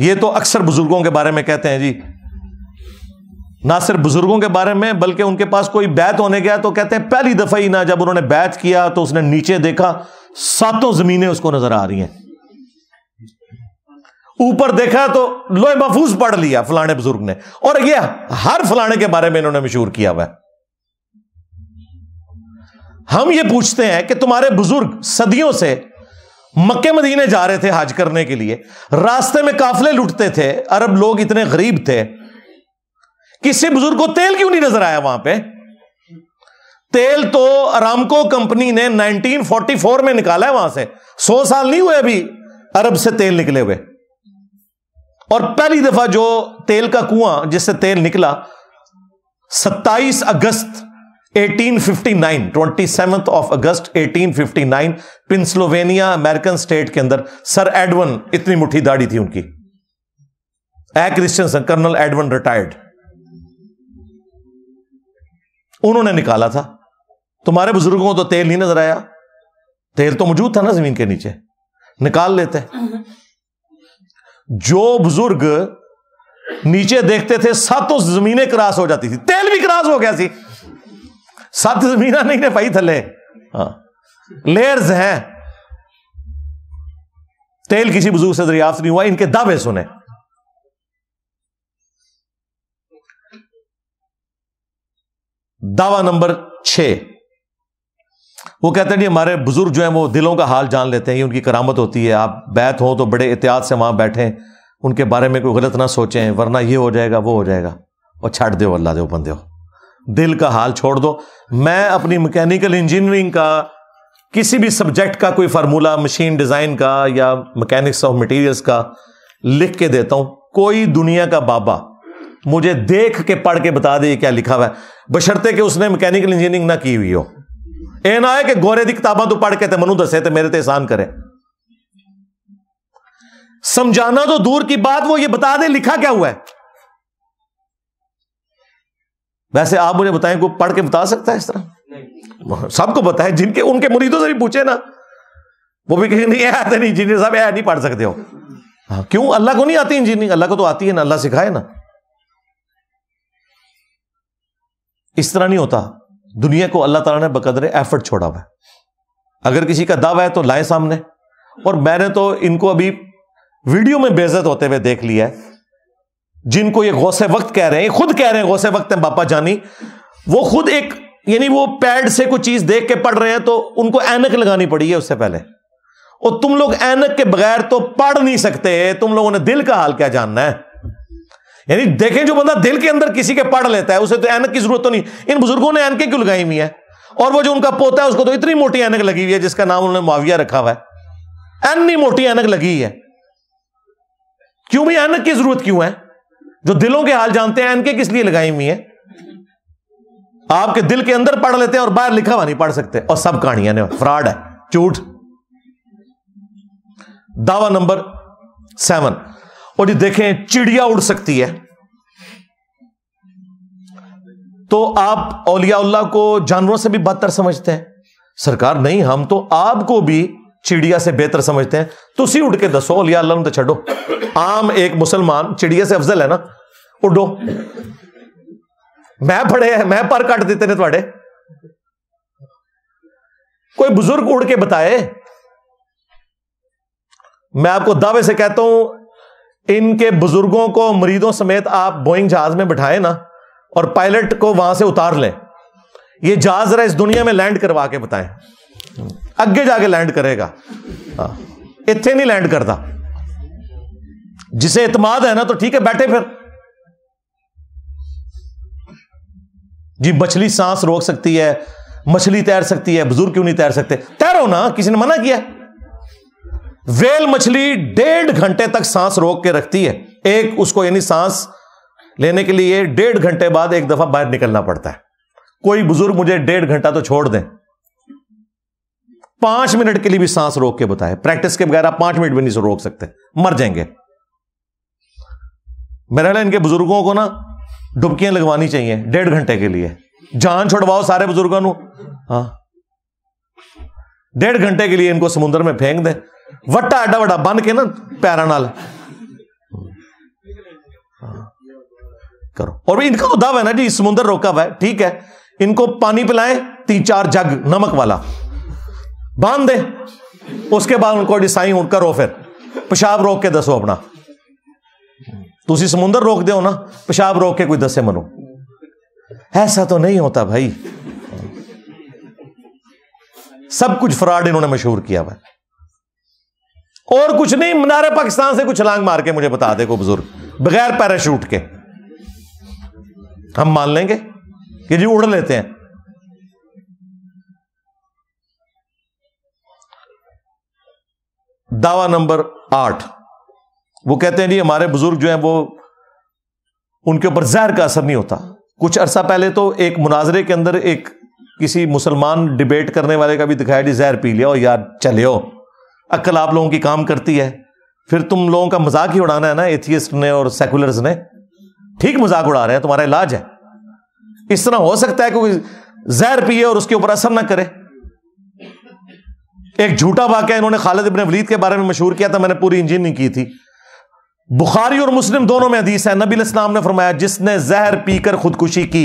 ये तो अक्सर बुजुर्गों के बारे में कहते हैं जी ना सिर्फ बुजुर्गों के बारे में बल्कि उनके पास कोई बैत होने गया तो कहते हैं पहली दफा ही ना जब उन्होंने बैत किया तो उसने नीचे देखा सातों जमीनें उसको नजर आ रही हैं ऊपर देखा तो लोहे महफूज पढ़ लिया फलाने बुजुर्ग ने और यह हर फलाने के बारे में इन्होंने मशहूर किया हुआ हम ये पूछते हैं कि तुम्हारे बुजुर्ग सदियों से मक्के मदीने जा रहे थे हाज करने के लिए रास्ते में काफले लुटते थे अरब लोग इतने गरीब थे किसी बुजुर्ग को तेल क्यों नहीं नजर आया वहां पे तेल तो अरामको कंपनी ने 1944 में निकाला है वहां से सौ साल नहीं हुए अभी अरब से तेल निकले हुए और पहली दफा जो तेल का कुआं जिससे तेल निकला सत्ताईस अगस्त 1859 27th of August 1859 Pennsylvania American state के अंदर सर एडवन इतनी मुट्ठी दाढ़ी थी उनकी a Christian colonel Edwin retired उन्होंने निकाला था तुम्हारे बुजुर्गों को तो तेल नहीं नजर आया तेल तो मौजूद था ना जमीन के नीचे निकाल लेते जो बुजुर्ग नीचे देखते थे सातों जमीनें क्रॉस हो जाती थी तेल भी क्रॉस हो गया थी सत्त जमीन नहीं पाई थले लेयर्स हाँ। हैं तेल किसी बुजुर्ग से दरियाफ्त नहीं हुआ इनके दावे सुने दावा नंबर छ वो कहते हैं जी हमारे बुजुर्ग जो हैं वो दिलों का हाल जान लेते हैं ये उनकी करामत होती है आप बैठ हो तो बड़े एहतियात से वहां बैठें उनके बारे में कोई गलत ना सोचें वरना ये हो जाएगा वो हो जाएगा और छाट दो अल्लाह दे बंदे हो दिल का हाल छोड़ दो मैं अपनी मैकेनिकल इंजीनियरिंग का किसी भी सब्जेक्ट का कोई फार्मूला मशीन डिज़ाइन का या मैकेनिक्स ऑफ मटेरियल्स का लिख के देता हूं कोई दुनिया का बाबा मुझे देख के पढ़ के बता दे क्या लिखा हुआ है बशर्ते कि उसने मैकेनिकल इंजीनियरिंग ना की हुई हो ए ना है कि गोरे ਦੀ किताबा तो पढ़ के ਤੇ मनु दसे ਤੇ ਮੇਰੇ ਤੇ ਆਸਾਨ ਕਰੇ ਸਮਝਾਣਾ तो दूर की बात वो ये बता दे लिखा क्या हुआ है वैसे आप मुझे बताएं को पढ़ के बता सकता है इस तरह सबको बताए जिनके उनके मुरीदों से भी पूछे ना वो भी कहीं नहीं ऐ नहीं इंजीनियर साहब आया नहीं पढ़ सकते हो हाँ क्यों अल्लाह को नहीं आती इंजीनियरिंग अल्लाह को तो आती है ना अल्लाह सिखाए ना इस तरह नहीं होता दुनिया को अल्लाह तला ने बकदर एफर्ट छोड़ा हुआ है अगर किसी का दावा है तो लाए सामने और मैंने तो इनको अभी वीडियो में बेजत होते हुए देख लिया है जिनको ये गौसे वक्त कह रहे हैं खुद कह रहे हैं गौसे वक्त हैं बापा जानी वो खुद एक यानी वो पैड से कोई चीज देख के पढ़ रहे हैं तो उनको एनक लगानी पड़ी है उससे पहले और तुम लोग एनक के बगैर तो पढ़ नहीं सकते तुम लोगों ने दिल का हाल क्या जानना है यानी देखें जो बंदा दिल के अंदर किसी के पढ़ लेता है उसे तो एनक की जरूरत तो नहीं इन बुजुर्गों ने एनके क्यों लगाई हुई है और वो जो उनका पोता है उसको तो इतनी मोटी एनक लगी हुई है जिसका नाम उन्होंने मुआविया रखा हुआ है एन मोटी एनक लगी है क्यों भी एनक की जरूरत क्यों है जो दिलों के हाल जानते हैं इनके किस लिए लगाई हुई है आपके दिल के अंदर पढ़ लेते हैं और बाहर लिखा हुआ नहीं पढ़ सकते और सब कहानियां फ्रॉड है झूठ दावा नंबर सेवन और जी देखें चिड़िया उड़ सकती है तो आप औलियाउल्ला को जानवरों से भी बदतर समझते हैं सरकार नहीं हम तो आपको भी चिड़िया से बेहतर समझते हैं तुम उड़ के दसो औलिया तो छो आम एक मुसलमान चिड़िया से अफजल है ना मैं फड़े ਫੜਿਆ मैं पर कट देते ने थोड़े कोई बुजुर्ग उड़ के बताए मैं आपको दावे से कहता हूं इनके बुजुर्गों को मरीजों समेत आप बोइंग जहाज में बिठाए ना और पायलट को वहां से उतार लें ये जहाज रहा इस दुनिया में लैंड करवा के बताएं अगे जाके लैंड करेगा हाँ, इतने नहीं लैंड करता जिसे इतमाद है ना तो ठीक है बैठे फिर जी मछली सांस रोक सकती है मछली तैर सकती है बुजुर्ग क्यों नहीं तैर सकते तैरो ना किसी ने मना किया वेल मछली डेढ़ घंटे तक सांस रोक के रखती है एक उसको यानी सांस लेने के लिए डेढ़ घंटे बाद एक दफा बाहर निकलना पड़ता है कोई बुजुर्ग मुझे डेढ़ घंटा तो छोड़ दें पांच मिनट के लिए भी सांस रोक के बताए प्रैक्टिस के बगैर आप पांच मिनट भी नहीं रोक सकते मर जाएंगे मेरा इनके बुजुर्गों को ना डुबकियां लगवानी चाहिए डेढ़ घंटे के लिए जान छुड़वाओ सारे बुजुर्गों हाँ डेढ़ घंटे के लिए इनको समुद्र में फेंक दे वट्टा एडा वा बन के ना पैरों नाल हाँ। करो और भी इनका तो दावा है ना जी समुद्र रोका हुआ है ठीक है इनको पानी पिलाएं तीन चार जग नमक वाला बांध दे उसके बाद उनको डिसाई उठकर रो फिर पेशाब रोक के दसो अपना तुम ਸਮੁੰਦਰ रोक ਹੋ ਨਾ ਪਿਸ਼ਾਬ ਰੋਕ ਕੇ ਕੋਈ ਦੱਸੇ ਮੈਨੂੰ ऐसा तो नहीं होता भाई सब कुछ फ्रॉड इन्होंने मशहूर किया हुआ और कुछ नहीं मनारे पाकिस्तान से कुछ छलांग मार के मुझे बता दे को बुजुर्ग बगैर पैराशूट के हम मान लेंगे कि जी उड़ लेते हैं दावा नंबर आठ वो कहते हैं जी हमारे बुजुर्ग जो है वो उनके ऊपर जहर का असर नहीं होता कुछ अरसा पहले तो एक मुनाजरे के अंदर एक किसी मुसलमान डिबेट करने वाले का भी दिखाया जी जहर पी लिया और यार चले हो अक्ल आप लोगों की काम करती है फिर तुम लोगों का मजाक ही उड़ाना है ना एथियस्ट ने और सेकुलर्स ने ठीक मजाक उड़ा रहे हैं तुम्हारा इलाज है इस तरह हो सकता है कोई जहर पिए और उसके ऊपर असर ना करे एक झूठा वाक्य इन्होंने खालिद इबन वलीद के बारे में मशहूर किया था मैंने पूरी इंजीनियरिंग की थी बुखारी और मुस्लिम दोनों में हदीस है नबी इस्लाम ने फरमाया जिसने जहर पीकर खुदकुशी की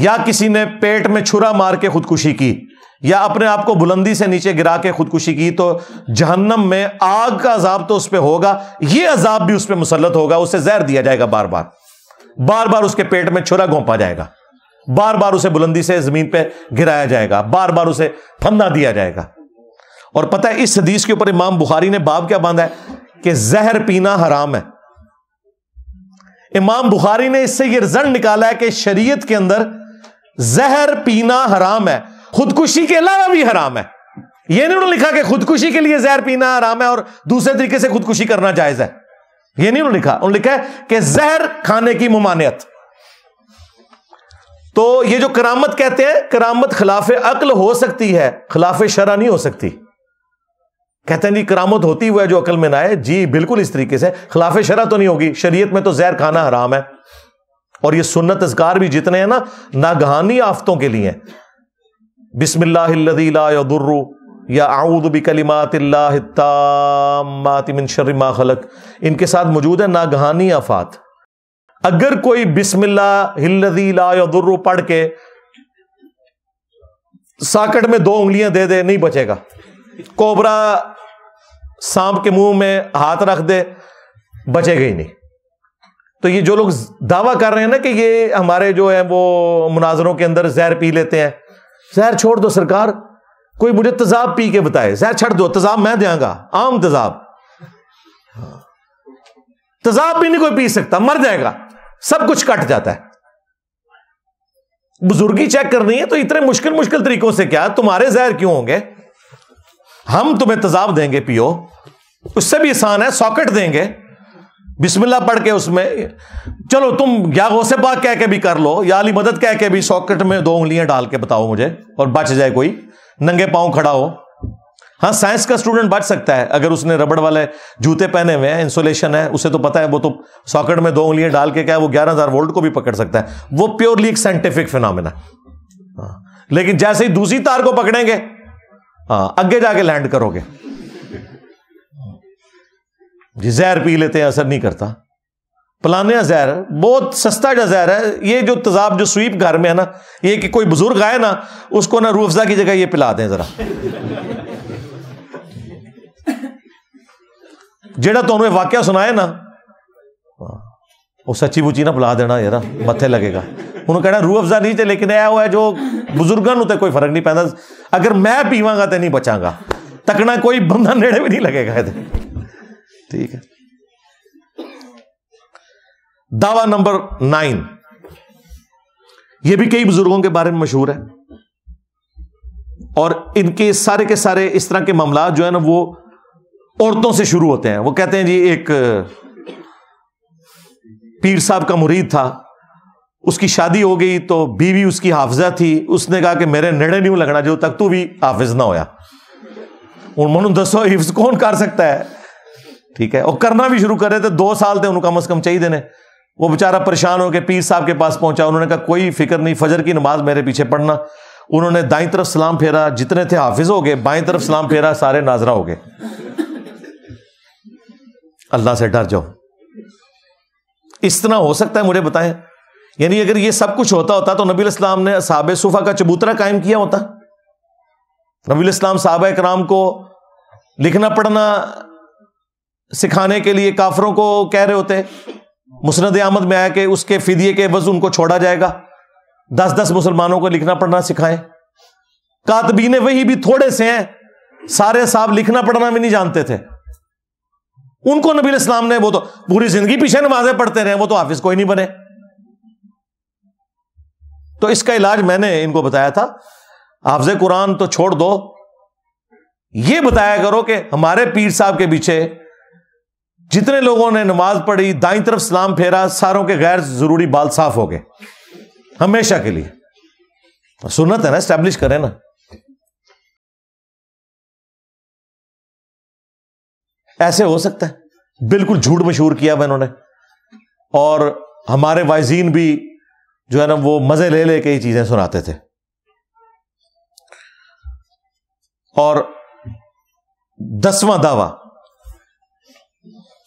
या किसी ने पेट में छुरा मार के खुदकुशी की या अपने आप को बुलंदी से नीचे गिरा के खुदकुशी की तो जहन्नम में आग का अजाब तो उस पर होगा यह अजाब भी उस पर मुसलत होगा उसे जहर दिया जाएगा बार बार बार बार उसके पेट में छुरा घोंपा जाएगा बार बार उसे बुलंदी से जमीन पर गिराया जाएगा बार बार उसे फंदा दिया जाएगा और पता है इस हदीस के ऊपर इमाम बुखारी ने बाब क्या बांधा है कि जहर पीना हराम है इमाम बुखारी ने इससे यह रिजल्ट निकाला है कि शरीयत के अंदर जहर पीना हराम है खुदकुशी के अलावा भी हराम है यह नहीं उन्होंने लिखा कि खुदकुशी के लिए जहर पीना हराम है और दूसरे तरीके से खुदकुशी करना जायज है यह नहीं उन्होंने लिखा उन्होंने लिखा है कि जहर खाने की ममानियत तो ये जो करामत कहते हैं करामत खिलाफ अक्ल हो सकती है खिलाफ शरा नहीं हो सकती कहते नहीं करामत होती हुआ जो अकल में ना आए जी बिल्कुल इस तरीके से खिलाफ शरा तो नहीं होगी शरीयत में तो जहर खाना हराम है और ये सुन्नत इसकार भी जितने हैं ना नागहानी आफतों के लिए बिस्मिल्लादुर्रू या आऊद बिकलिमातिन शर्मा खलक इनके साथ मौजूद है नागहानी आफात अगर कोई बिस्मिल्लादुर्रू पढ़ के साकट में दो उंगलियां दे दे नहीं बचेगा कोबरा सांप के मुंह में हाथ रख दे बचेगा ही नहीं तो ये जो लोग दावा कर रहे हैं ना कि ये हमारे जो है वो मुनाजरों के अंदर जहर पी लेते हैं जहर छोड़ दो सरकार कोई मुझे तेजाब पी के बताए जहर छड़ दो तेजाब मैं देंगा आम तेजाब तेजाब भी नहीं कोई पी सकता मर जाएगा सब कुछ कट जाता है बुजुर्गी चेक करनी है तो इतने मुश्किल मुश्किल तरीकों से क्या तुम्हारे जहर क्यों होंगे हम तुम्हें तजाब देंगे पियो उससे भी आसान है सॉकेट देंगे बिस्मिल्लाह पढ़ के उसमें चलो तुम या गौसे पाक कह के भी कर लो या अली मदद कह के भी सॉकेट में दो उंगलियां डाल के बताओ मुझे और बच जाए कोई नंगे पांव खड़ा हो हाँ साइंस का स्टूडेंट बच सकता है अगर उसने रबड़ वाले जूते पहने हुए हैं इंसुलेशन है उसे तो पता है वो तो सॉकेट में दो उंगलियां डाल के क्या है वो ग्यारह हजार वोल्ट को भी पकड़ सकता है वो प्योरली एक साइंटिफिक हाँ, फिनमिना लेकिन जैसे ही दूसरी तार को पकड़ेंगे हाँ आगे जाके लैंड करोगे जी जहर पी लेते हैं असर नहीं करता पलाने जहर बहुत सस्ता जो जहर है ये जो तजाब जो स्वीप घर में है ना ये कि कोई बुजुर्ग आए ना उसको ना रूफजा की जगह ये पिला दें जरा जेड़ा तो वाक्य सुनाए ना हाँ, वो सच्ची बुची ना बुला देना यार मत्थे लगेगा उन्होंने कहना रूह अफजा नहीं थे लेकिन यह हो जो बुजुर्गों उत्ते कोई फर्क नहीं पैदा अगर मैं पीवगा तो नहीं बचागा तकना कोई बंदा नेड़े भी नहीं लगेगा ठीक है दावा नंबर नाइन ये भी कई बुजुर्गों के बारे में मशहूर है और इनके सारे के सारे इस तरह के मामला जो है ना वो औरतों से शुरू होते हैं वो कहते हैं जी एक पीर साहब का मुरीद था उसकी शादी हो गई तो बीवी उसकी हाफजा थी उसने कहा कि मेरे निर्णय नहीं लगना जो तक तू भी हाफिज ना होया हूँ मनु दसो हिफ्स कौन कर सकता है ठीक है और करना भी शुरू कर रहे थे दो साल थे उन्होंने कम अज कम चाहिए ने वो बेचारा परेशान होकर पीर साहब के पास पहुंचा उन्होंने कहा कोई फिक्र नहीं फजर की नमाज मेरे पीछे पढ़ना उन्होंने दाई तरफ सलाम फेरा जितने थे हाफिज हो गए बाई तरफ सलाम फेरा सारे नाजरा हो गए अल्लाह से डर जाओ इस तरह हो सकता है मुझे बताएं यानी अगर ये सब कुछ होता होता तो नबी इस्लाम ने साहब सूफा का चबूतरा कायम किया होता नबी इस्लाम साहब कराम को लिखना पढ़ना सिखाने के लिए काफरों को कह रहे होते मुसरद आमद में आया कि उसके फिदिये के वज उनको छोड़ा जाएगा दस दस मुसलमानों को लिखना पढ़ना सिखाएं कातबीने वही भी थोड़े से हैं सारे साहब लिखना पढ़ना भी नहीं जानते थे उनको नबी इस्लाम ने वो तो पूरी जिंदगी पीछे नमाजें पढ़ते रहे वो तो हाफिज कोई नहीं बने तो इसका इलाज मैंने इनको बताया था हाफज कुरान तो छोड़ दो ये बताया करो कि हमारे पीर साहब के पीछे जितने लोगों ने नमाज पढ़ी दाई तरफ सलाम फेरा सारों के गैर जरूरी बाल साफ हो गए हमेशा के लिए सुनत है ना स्टैब्लिश करें ना ऐसे हो सकता है बिल्कुल झूठ मशहूर किया हुआ इन्होंने और हमारे वाइजीन भी जो है ना वो मजे ले लेके ये चीजें सुनाते थे और दसवां दावा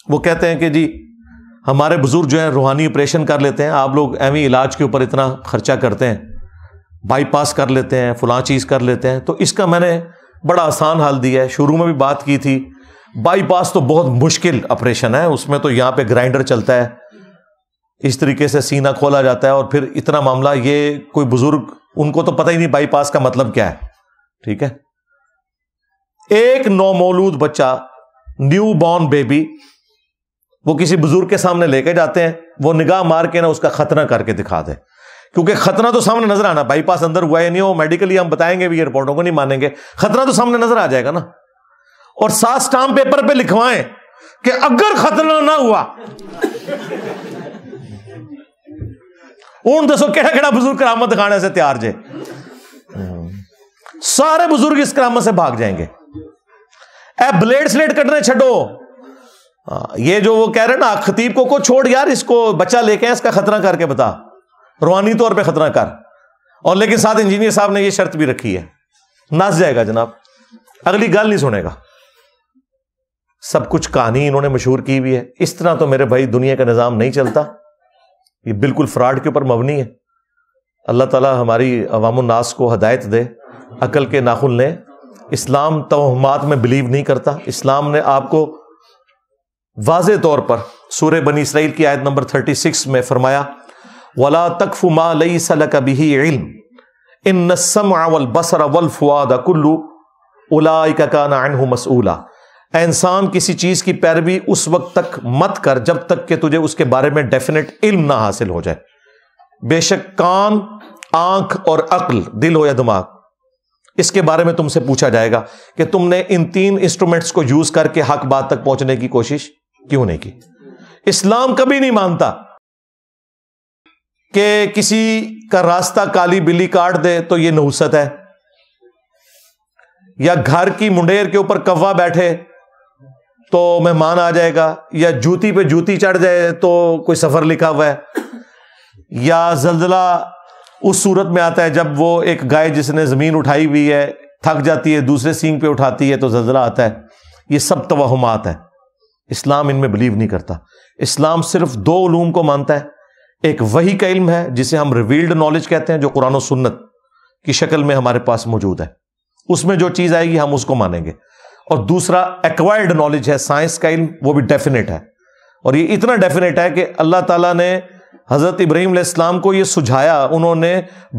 वो कहते हैं कि जी हमारे बुजुर्ग जो है रूहानी ऑपरेशन कर लेते हैं आप लोग एवं इलाज के ऊपर इतना खर्चा करते हैं बाईपास कर लेते हैं फलां चीज़ कर लेते हैं तो इसका मैंने बड़ा आसान हल दिया है शुरू में भी बात की थी बाईपास तो बहुत मुश्किल ऑपरेशन है उसमें तो यहां पे ग्राइंडर चलता है इस तरीके से सीना खोला जाता है और फिर इतना मामला ये कोई बुजुर्ग उनको तो पता ही नहीं बाईपास का मतलब क्या है ठीक है एक नौमौलूद बच्चा न्यू बॉर्न बेबी वो किसी बुजुर्ग के सामने लेके जाते हैं वो निगाह मार के ना उसका खतना करके दिखा दे क्योंकि खतरा तो सामने नजर आना बाईपास अंदर हुआ है नहीं हो मेडिकली हम बताएंगे भी ये रिपोर्टों को नहीं मानेंगे खतरा तो सामने नजर आ जाएगा ना और सात स्टाम्प पेपर पे लिखवाएं कि अगर खतरा ना हुआ हूं दसो केड़ा बुजुर्ग करामत दिखाने से तैयार जे सारे बुजुर्ग इस करामत से भाग जाएंगे ए ब्लेड स्लेट कटने छो ये जो वो कह रहे ना खतीब को को छोड़ यार इसको बच्चा लेके इसका खतरा करके बता रूहानी तौर पे खतरा कर और लेकिन साथ इंजीनियर साहब ने ये शर्त भी रखी है नाच जाएगा जनाब अगली गल नहीं सुनेगा सब कुछ कहानी इन्होंने मशहूर की हुई है इस तरह तो मेरे भाई दुनिया का निज़ाम नहीं चलता ये बिल्कुल फ्रॉड के ऊपर मबनी है अल्लाह ताला हमारी अवामनास को हदायत दे अकल के नाखुल ने इस्लाम तोहमात में बिलीव नहीं करता इस्लाम ने आपको वाज तौर पर सूर बनी इसराइल की आयत नंबर थर्टी सिक्स में फरमाया वला तकफ मा लई सल कभी इल्म इन नसम अवल बसर अवल का मसूला इंसान किसी चीज़ की पैरवी उस वक्त तक मत कर जब तक कि तुझे उसके बारे में डेफिनेट इल्म ना हासिल हो जाए बेशक कान आंख और अक्ल दिल हो या दिमाग इसके बारे में तुमसे पूछा जाएगा कि तुमने इन तीन इंस्ट्रूमेंट्स को यूज करके हक बात तक पहुंचने की कोशिश क्यों नहीं की इस्लाम कभी नहीं मानता कि किसी का रास्ता काली बिल्ली काट दे तो यह नहुसत है या घर की मुंडेर के ऊपर कव्वा बैठे तो मेहमान आ जाएगा या जूती पे जूती चढ़ जाए तो कोई सफर लिखा हुआ है या जलजला उस सूरत में आता है जब वो एक गाय जिसने ज़मीन उठाई हुई है थक जाती है दूसरे सींग पे उठाती है तो जलजला आता है ये सब तोहमात है इस्लाम इनमें बिलीव नहीं करता इस्लाम सिर्फ दो ूम को मानता है एक वही का इल्म है जिसे हम रिवील्ड नॉलेज कहते हैं जो कुरान सुन्नत की शक्ल में हमारे पास मौजूद है उसमें जो चीज़ आएगी हम उसको मानेंगे और दूसरा एक्वायर्ड नॉलेज है साइंस का इल्म वो भी डेफिनेट है और ये इतना डेफिनेट है कि अल्लाह ताला ने हज़रत इब्राहिम इस्लाम को ये सुझाया उन्होंने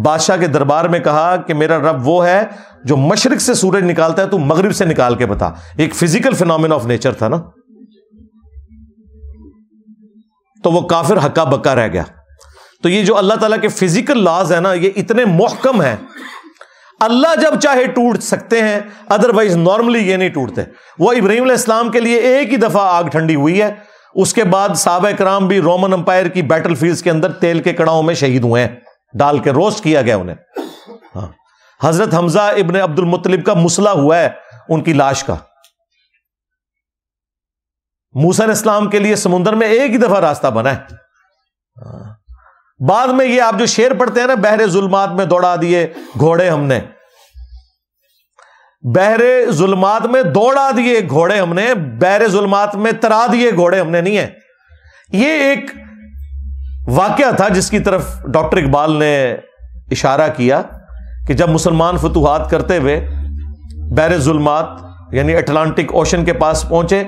बादशाह के दरबार में कहा कि मेरा रब वो है जो मशरक से सूरज निकालता है तो मगरब से निकाल के बता एक फिजिकल फिनोमिन ऑफ नेचर था ना तो वो काफिर हक्का बक्का रह गया तो ये जो अल्लाह ताला के फिजिकल लॉज है ना ये इतने मोहकम हैं अल्लाह जब चाहे टूट सकते हैं अदरवाइज नॉर्मली ये नहीं टूटते वह इब्राहिम इस्लाम के लिए एक ही दफ़ा आग ठंडी हुई है उसके बाद सबक कराम भी रोमन अंपायर की बैटल के अंदर तेल के कड़ाओं में शहीद हुए हैं डाल के रोस्ट किया गया उन्हें हाँ हजरत हमजा इबन अब्दुल मुतलिब का मुसला हुआ है उनकी लाश का मूसा इस्लाम के लिए समुंदर में एक ही दफा रास्ता बना है हाँ। बाद में ये आप जो शेर पढ़ते हैं ना बहरे जुलमात में दौड़ा दिए घोड़े हमने बहरे जुलमात में दौड़ा दिए घोड़े हमने बहरे जुलमात में तरा दिए घोड़े हमने नहीं है ये एक वाक्य था जिसकी तरफ डॉक्टर इकबाल ने इशारा किया कि जब मुसलमान फतूहत करते हुए बहर जुलमात यानी अटलांटिक ओशन के पास पहुंचे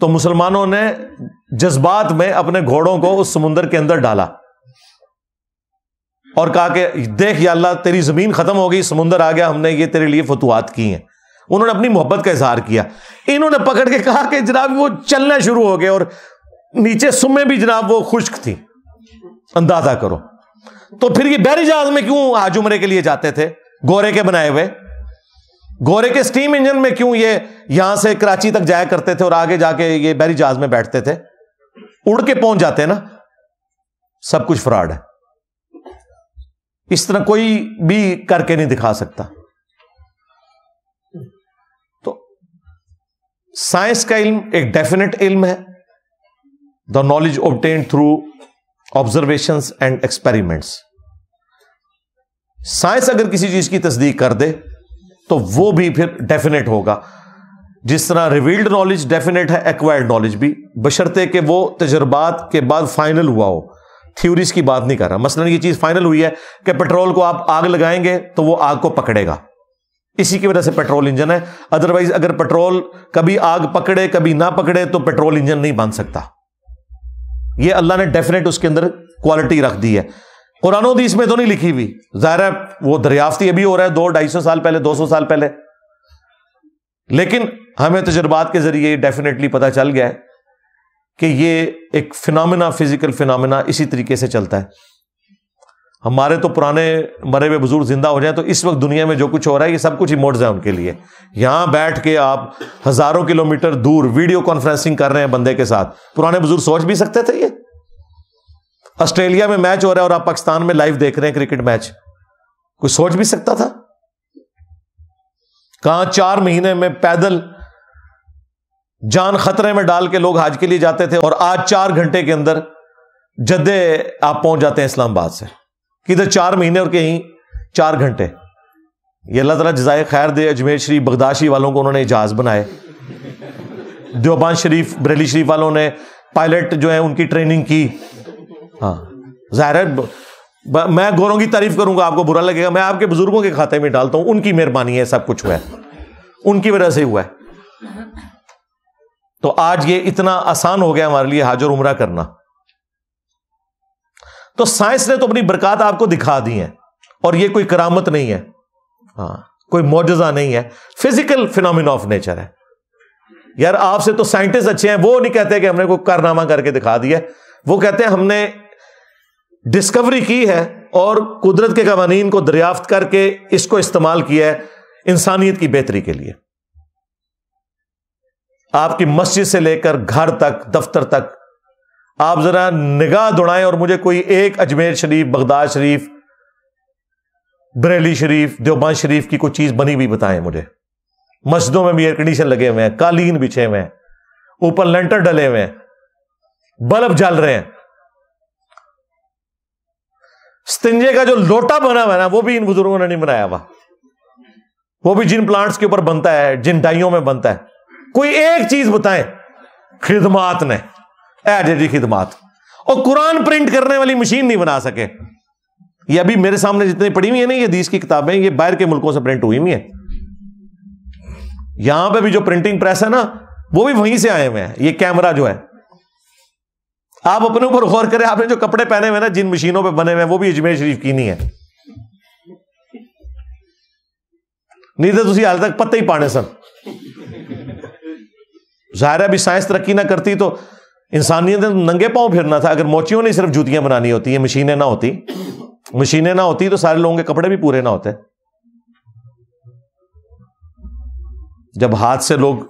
तो मुसलमानों ने जज्बात में अपने घोड़ों को उस समुंदर के अंदर डाला और कहा कि देख या अल्लाह तेरी ज़मीन ख़त्म हो गई समुंदर आ गया हमने ये तेरे लिए फतुआत की हैं उन्होंने अपनी मोहब्बत का इजहार किया इन्होंने पकड़ के कहा कि जनाब वो चलना शुरू हो गए और नीचे सुमे भी जनाब वो खुश्क थी अंदाजा करो तो फिर ये बहरी जहाज में क्यों आज उमरे के लिए जाते थे गोरे के बनाए हुए गोरे के स्टीम इंजन में क्यों ये यहां से कराची तक जाया करते थे और आगे जाके ये बहरी जहाज में बैठते थे उड़ के पहुंच जाते ना सब कुछ फ्रॉड है इस तरह कोई भी करके नहीं दिखा सकता तो साइंस का इल्म एक डेफिनेट इल्म है the knowledge obtain through observation and experiments science अगर किसी चीज की तस्दीक कर दे तो वो भी फिर डेफिनेट होगा जिस तरह रिवील्ड नॉलेज डेफिनेट है एक्वायर्ड नॉलेज भी बशर्ते कि वो तजर्बात के बाद फाइनल हुआ हो थ्योरीज की बात नहीं कर रहा मसलन ये चीज फाइनल हुई है कि पेट्रोल को आप आग लगाएंगे तो वो आग को पकड़ेगा इसी की वजह से पेट्रोल इंजन है अदरवाइज अगर पेट्रोल कभी आग पकड़े कभी ना पकड़े तो पेट्रोल इंजन नहीं बन सकता ये अल्लाह ने डेफिनेट उसके अंदर क्वालिटी रख दी है कुरानों हदीस में तो नहीं लिखी हुई जाहिर है वो दरियाफ्ती अभी हो रहा है दो ढाई सौ साल पहले दो सौ साल पहले लेकिन हमें तजुर्बात के जरिए डेफिनेटली पता चल गया है कि ये एक फिनमिना फिजिकल फिनमिना इसी तरीके से चलता है हमारे तो पुराने मरे हुए बुजुर्ग जिंदा हो जाए तो इस वक्त दुनिया में जो कुछ हो रहा है ये सब कुछ इमोट्स हैं उनके लिए यहां बैठ के आप हजारों किलोमीटर दूर वीडियो कॉन्फ्रेंसिंग कर रहे हैं बंदे के साथ पुराने बुजुर्ग सोच भी सकते थे ये ऑस्ट्रेलिया में मैच हो रहा है और आप पाकिस्तान में लाइव देख रहे हैं क्रिकेट मैच कुछ सोच भी सकता था कहा चार महीने में पैदल जान खतरे में डाल के लोग हाज के लिए जाते थे और आज चार घंटे के अंदर जद्दे आप पहुंच जाते हैं इस्लामाबाद से किधर चार महीने और कहीं चार घंटे ये अल्लाह तला जजाय खैर दे अजमेर शरीफ बगदाशी वालों को उन्होंने जहाज बनाए देवबान शरीफ बरेली शरीफ वालों ने पायलट जो है उनकी ट्रेनिंग की हाँ ज़ाहिर मैं गोरों की तारीफ करूंगा आपको बुरा लगेगा मैं आपके बुजुर्गों के खाते में डालता हूं उनकी मेहरबानी है सब कुछ हुआ है उनकी वजह से हुआ है तो आज ये इतना आसान हो गया हमारे लिए हाजर उमरा करना तो साइंस ने तो अपनी बरकत आपको दिखा दी है और ये कोई करामत नहीं है हाँ कोई मोजा नहीं है फिजिकल फिनोमिना ऑफ नेचर है यार आपसे तो साइंटिस्ट अच्छे हैं वो नहीं कहते कि हमने कोई कारनामा करके दिखा दिया वो कहते हैं हमने डिस्कवरी की है और कुदरत के कवानीन को दरियाफ्त करके इसको इस्तेमाल किया है इंसानियत की बेहतरी के लिए आपकी मस्जिद से लेकर घर तक दफ्तर तक आप जरा निगाह दौड़ाएं और मुझे कोई एक अजमेर शरीफ बगदाद शरीफ बरेली शरीफ देवबान शरीफ की कोई चीज बनी हुई बताएं मुझे मस्जिदों में भी एयर कंडीशन लगे हुए हैं कालीन बिछे हुए हैं ऊपर लेंटर डले हुए हैं बल्ब जल रहे हैं स्तंजे का जो लोटा बना हुआ है ना वो भी इन बुजुर्गों ने नहीं बनाया हुआ वो भी जिन प्लांट्स के ऊपर बनता है जिन डाइयों में बनता है कोई एक चीज बताए खिदमात ने एडेडी खिदमात और कुरान प्रिंट करने वाली मशीन नहीं बना सके ये अभी मेरे सामने जितनी पड़ी हुई है ना ये हदीस की किताबें ये बाहर के मुल्कों से प्रिंट हुई हुई है यहां पे भी जो प्रिंटिंग प्रेस है ना वो भी वहीं से आए हुए हैं ये कैमरा जो है आप अपने ऊपर गौर करें आपने जो कपड़े पहने हुए ना जिन मशीनों पे बने हुए हैं वो भी अजमेर शरीफ की नहीं है नहीं तो हाल तक पत्ते ही पाने सर ज़ाहिर है अभी साइंस तरक्की ना करती तो इंसानियत ने तो नंगे पाँव फिरना था अगर मोचियों ने सिर्फ जूतियां बनानी होती ये मशीनें ना होती मशीनें ना होती तो सारे लोगों के कपड़े भी पूरे ना होते जब हाथ से लोग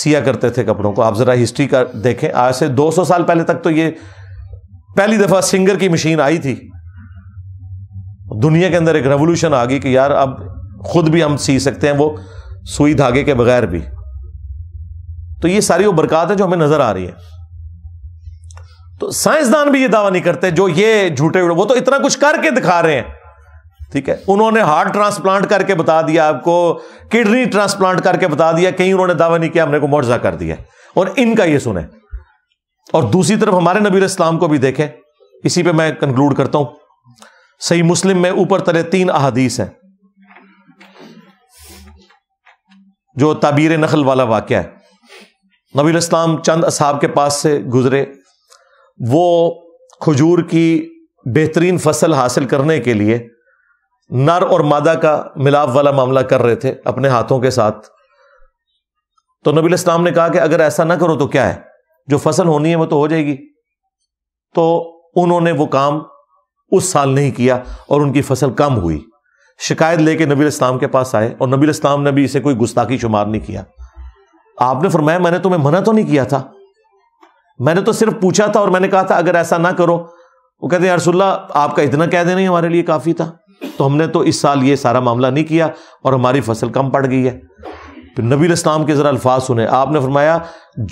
सिया करते थे कपड़ों को आप जरा हिस्ट्री का देखें आज से 200 साल पहले तक तो ये पहली दफा सिंगर की मशीन आई थी दुनिया के अंदर एक रेवोल्यूशन आ गई कि यार अब खुद भी हम सी सकते हैं वो सुई धागे के बगैर भी तो ये सारी वो बरकत है जो हमें नजर आ रही है तो साइंसदान भी ये दावा नहीं करते जो ये झूठे वो तो इतना कुछ करके दिखा रहे हैं ठीक है उन्होंने हार्ट ट्रांसप्लांट करके बता दिया आपको किडनी ट्रांसप्लांट करके बता दिया कहीं उन्होंने दावा नहीं किया हमने को मुआवजा कर दिया और इनका ये सुने और दूसरी तरफ हमारे नबीर इस्लाम को भी देखें इसी पे मैं कंक्लूड करता हूं सही मुस्लिम में ऊपर तले तीन अहादीस हैं जो ताबीर नखल वाला वाक्य है नबील इस्लाम चंद असहाब के पास से गुजरे वो खजूर की बेहतरीन फसल हासिल करने के लिए नर और मादा का मिलाप वाला मामला कर रहे थे अपने हाथों के साथ तो नबी इस्लाम ने कहा कि अगर ऐसा ना करो तो क्या है जो फसल होनी है वो तो हो जाएगी तो उन्होंने वो काम उस साल नहीं किया और उनकी फसल कम हुई शिकायत लेके नबी इस्लाम के पास आए और नबी इस्लाम ने भी इसे कोई गुस्ताखी शुमार नहीं किया आपने फरमाया मैंने तुम्हें मना तो नहीं किया था मैंने तो सिर्फ पूछा था और मैंने कहा था अगर ऐसा ना करो वो कहते हैं यारसोल्ला आपका इतना कह देना ही हमारे लिए काफ़ी था तो हमने तो इस साल ये सारा मामला नहीं किया और हमारी फसल कम पड़ गई है तो नबी इस्लाम के ज़रा अल्फाज सुने आपने फरमाया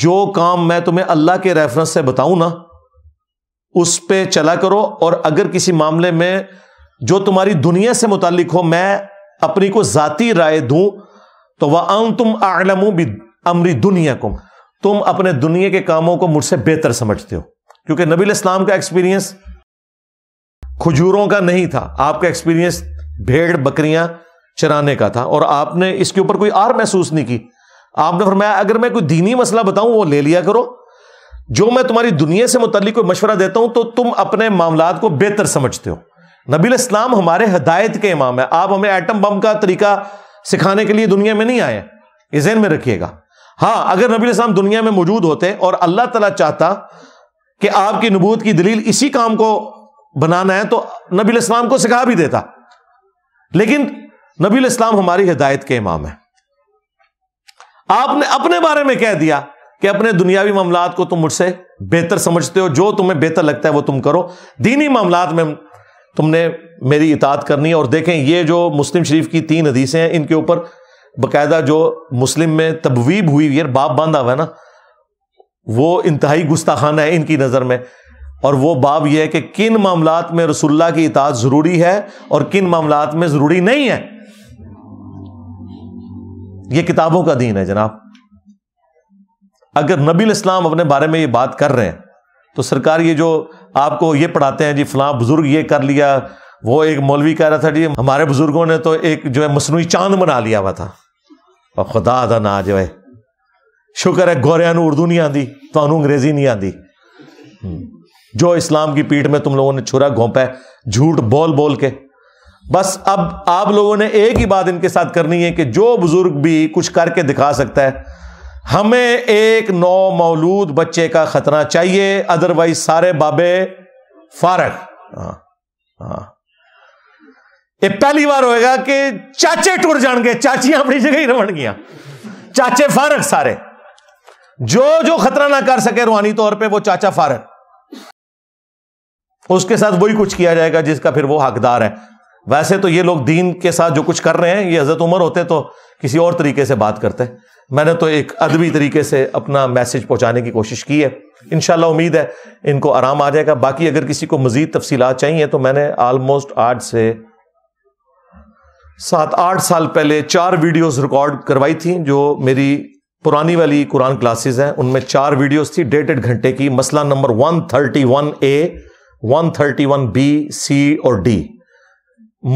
जो काम मैं तुम्हें अल्लाह के रेफरेंस से बताऊं ना उस पर चला करो और अगर किसी मामले में जो तुम्हारी दुनिया से मुतालिक हो मैं अपनी को ज़ाती राय दूं तो वह तुम आलमू भी अमरी दुनिया को तुम अपने दुनिया के कामों को मुझसे बेहतर समझते हो क्योंकि नबील इस्लाम का एक्सपीरियंस खजूरों का नहीं था आपका एक्सपीरियंस भेड़ बकरियां चराने का था और आपने इसके ऊपर कोई आर महसूस नहीं की आपने फरमाया अगर मैं कोई दीनी मसला बताऊं वो ले लिया करो जो मैं तुम्हारी दुनिया से मुतलिक कोई मशवरा देता हूं तो तुम अपने मामला को बेहतर समझते हो नबील इस्लाम हमारे हदायत के इमाम है आप हमें एटम बम का तरीका सिखाने के लिए दुनिया में नहीं आए इजेन में रखिएगा हाँ अगर नबी इस्लाम दुनिया में मौजूद होते और अल्लाह तला चाहता कि आपकी नबूत की दलील इसी काम को बनाना है तो नबी इस्लाम को सिखा भी देता लेकिन नबी इस्लाम हमारी हिदायत के इमाम है आपने अपने बारे में कह दिया कि अपने दुनियावी मामला को तुम मुझसे बेहतर समझते हो जो तुम्हें बेहतर लगता है वो तुम करो दीनी मामला में तुमने मेरी इतात करनी है और देखें ये जो मुस्लिम शरीफ की तीन हदीसें हैं इनके ऊपर बकायदा जो मुस्लिम में तबवीब हुई हुई है बाप बांधा हुआ है ना वो इंतहाई गुस्ताखाना है इनकी नज़र में और वो बाब यह है कि किन मामला में रसुल्ला की इताज ज़रूरी है और किन मामला में ज़रूरी नहीं है ये किताबों का दीन है जनाब अगर नबी इस्लाम अपने बारे में ये बात कर रहे हैं तो सरकार ये जो आपको ये पढ़ाते हैं जी फलां बुज़ुर्ग ये कर लिया वो एक मौलवी कह रहा था जी हमारे बुज़ुर्गों ने तो एक जो है मसनू चांद बना लिया हुआ था और खुदा ना नाज होए शुक्र है गोरियां उर्दू नहीं आती तो अंग्रेजी नहीं आती हम्म। जो इस्लाम की पीठ में तुम लोगों ने छुरा घोंपा है झूठ बोल बोल के बस अब आप लोगों ने एक ही बात इनके साथ करनी है कि जो बुजुर्ग भी कुछ करके दिखा सकता है हमें एक नौ मौलूद बच्चे का खतरा चाहिए अदरवाइज सारे बाबे फारक हाँ हाँ पहली बार होएगा कि चाचे ਚਾਚੇ जाएंगे चाचियां अपनी जगह ही रवन ਰਹਿਣਗੀਆਂ चाचे फारक सारे जो जो खतरा ना कर सके रूहानी तौर पे वो चाचा फारक उसके साथ वही कुछ किया जाएगा जिसका फिर वो हकदार है वैसे तो ये लोग दीन के साथ जो कुछ कर रहे हैं ये हजरत उमर होते तो किसी और तरीके से बात करते मैंने तो एक अदबी तरीके से अपना मैसेज पहुंचाने की कोशिश की है इनशाला उम्मीद है इनको आराम आ जाएगा बाकी अगर किसी को मजीद तफसीत चाहिए तो मैंने आलमोस्ट आठ से सात आठ साल पहले चार वीडियोस रिकॉर्ड करवाई थी जो मेरी पुरानी वाली कुरान क्लासेस हैं उनमें चार वीडियोस थी डेटेड घंटे की मसला नंबर 131 ए 131 बी सी और डी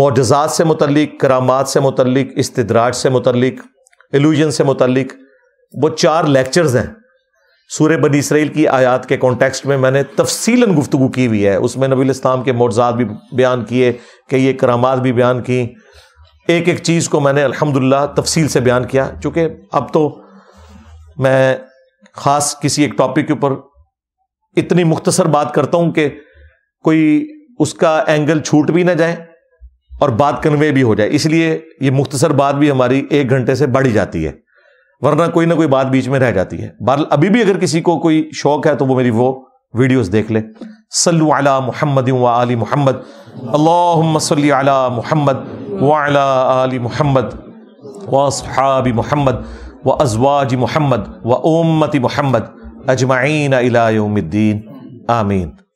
मोजात से मुतलिक करामात से मुतलिक इस्तराज से मुतलिक एलूजन से मुतलिक वो चार लेक्चर्स हैं सूर्य बनी इसराइल की आयात के कॉन्टेक्स्ट में मैंने तफसीला गुफ्तु की हुई है उसमें नबील इस्लाम के मोजात भी बयान किए कई करामात भी बयान किए एक एक चीज़ को मैंने अल्हम्दुलिल्लाह तफसील से बयान किया चूंकि अब तो मैं ख़ास किसी एक टॉपिक के ऊपर इतनी मुख्तसर बात करता हूँ कि कोई उसका एंगल छूट भी ना जाए और बात कन्वे भी हो जाए इसलिए ये मुख्तसर बात भी हमारी एक घंटे से बढ़ी जाती है वरना कोई ना कोई बात बीच में रह जाती है बहरल अभी भी अगर किसी को कोई शौक है तो वो मेरी वो वीडियोस देख ले सल्लु अला मुहम्मद व आली मुहम्मद अल्लाहुम्म सल्ली अला मुहम्मद وعلى آل محمد وأصحاب محمد وأزواج محمد وأمة محمد أجمعين إلى يوم الدين آمين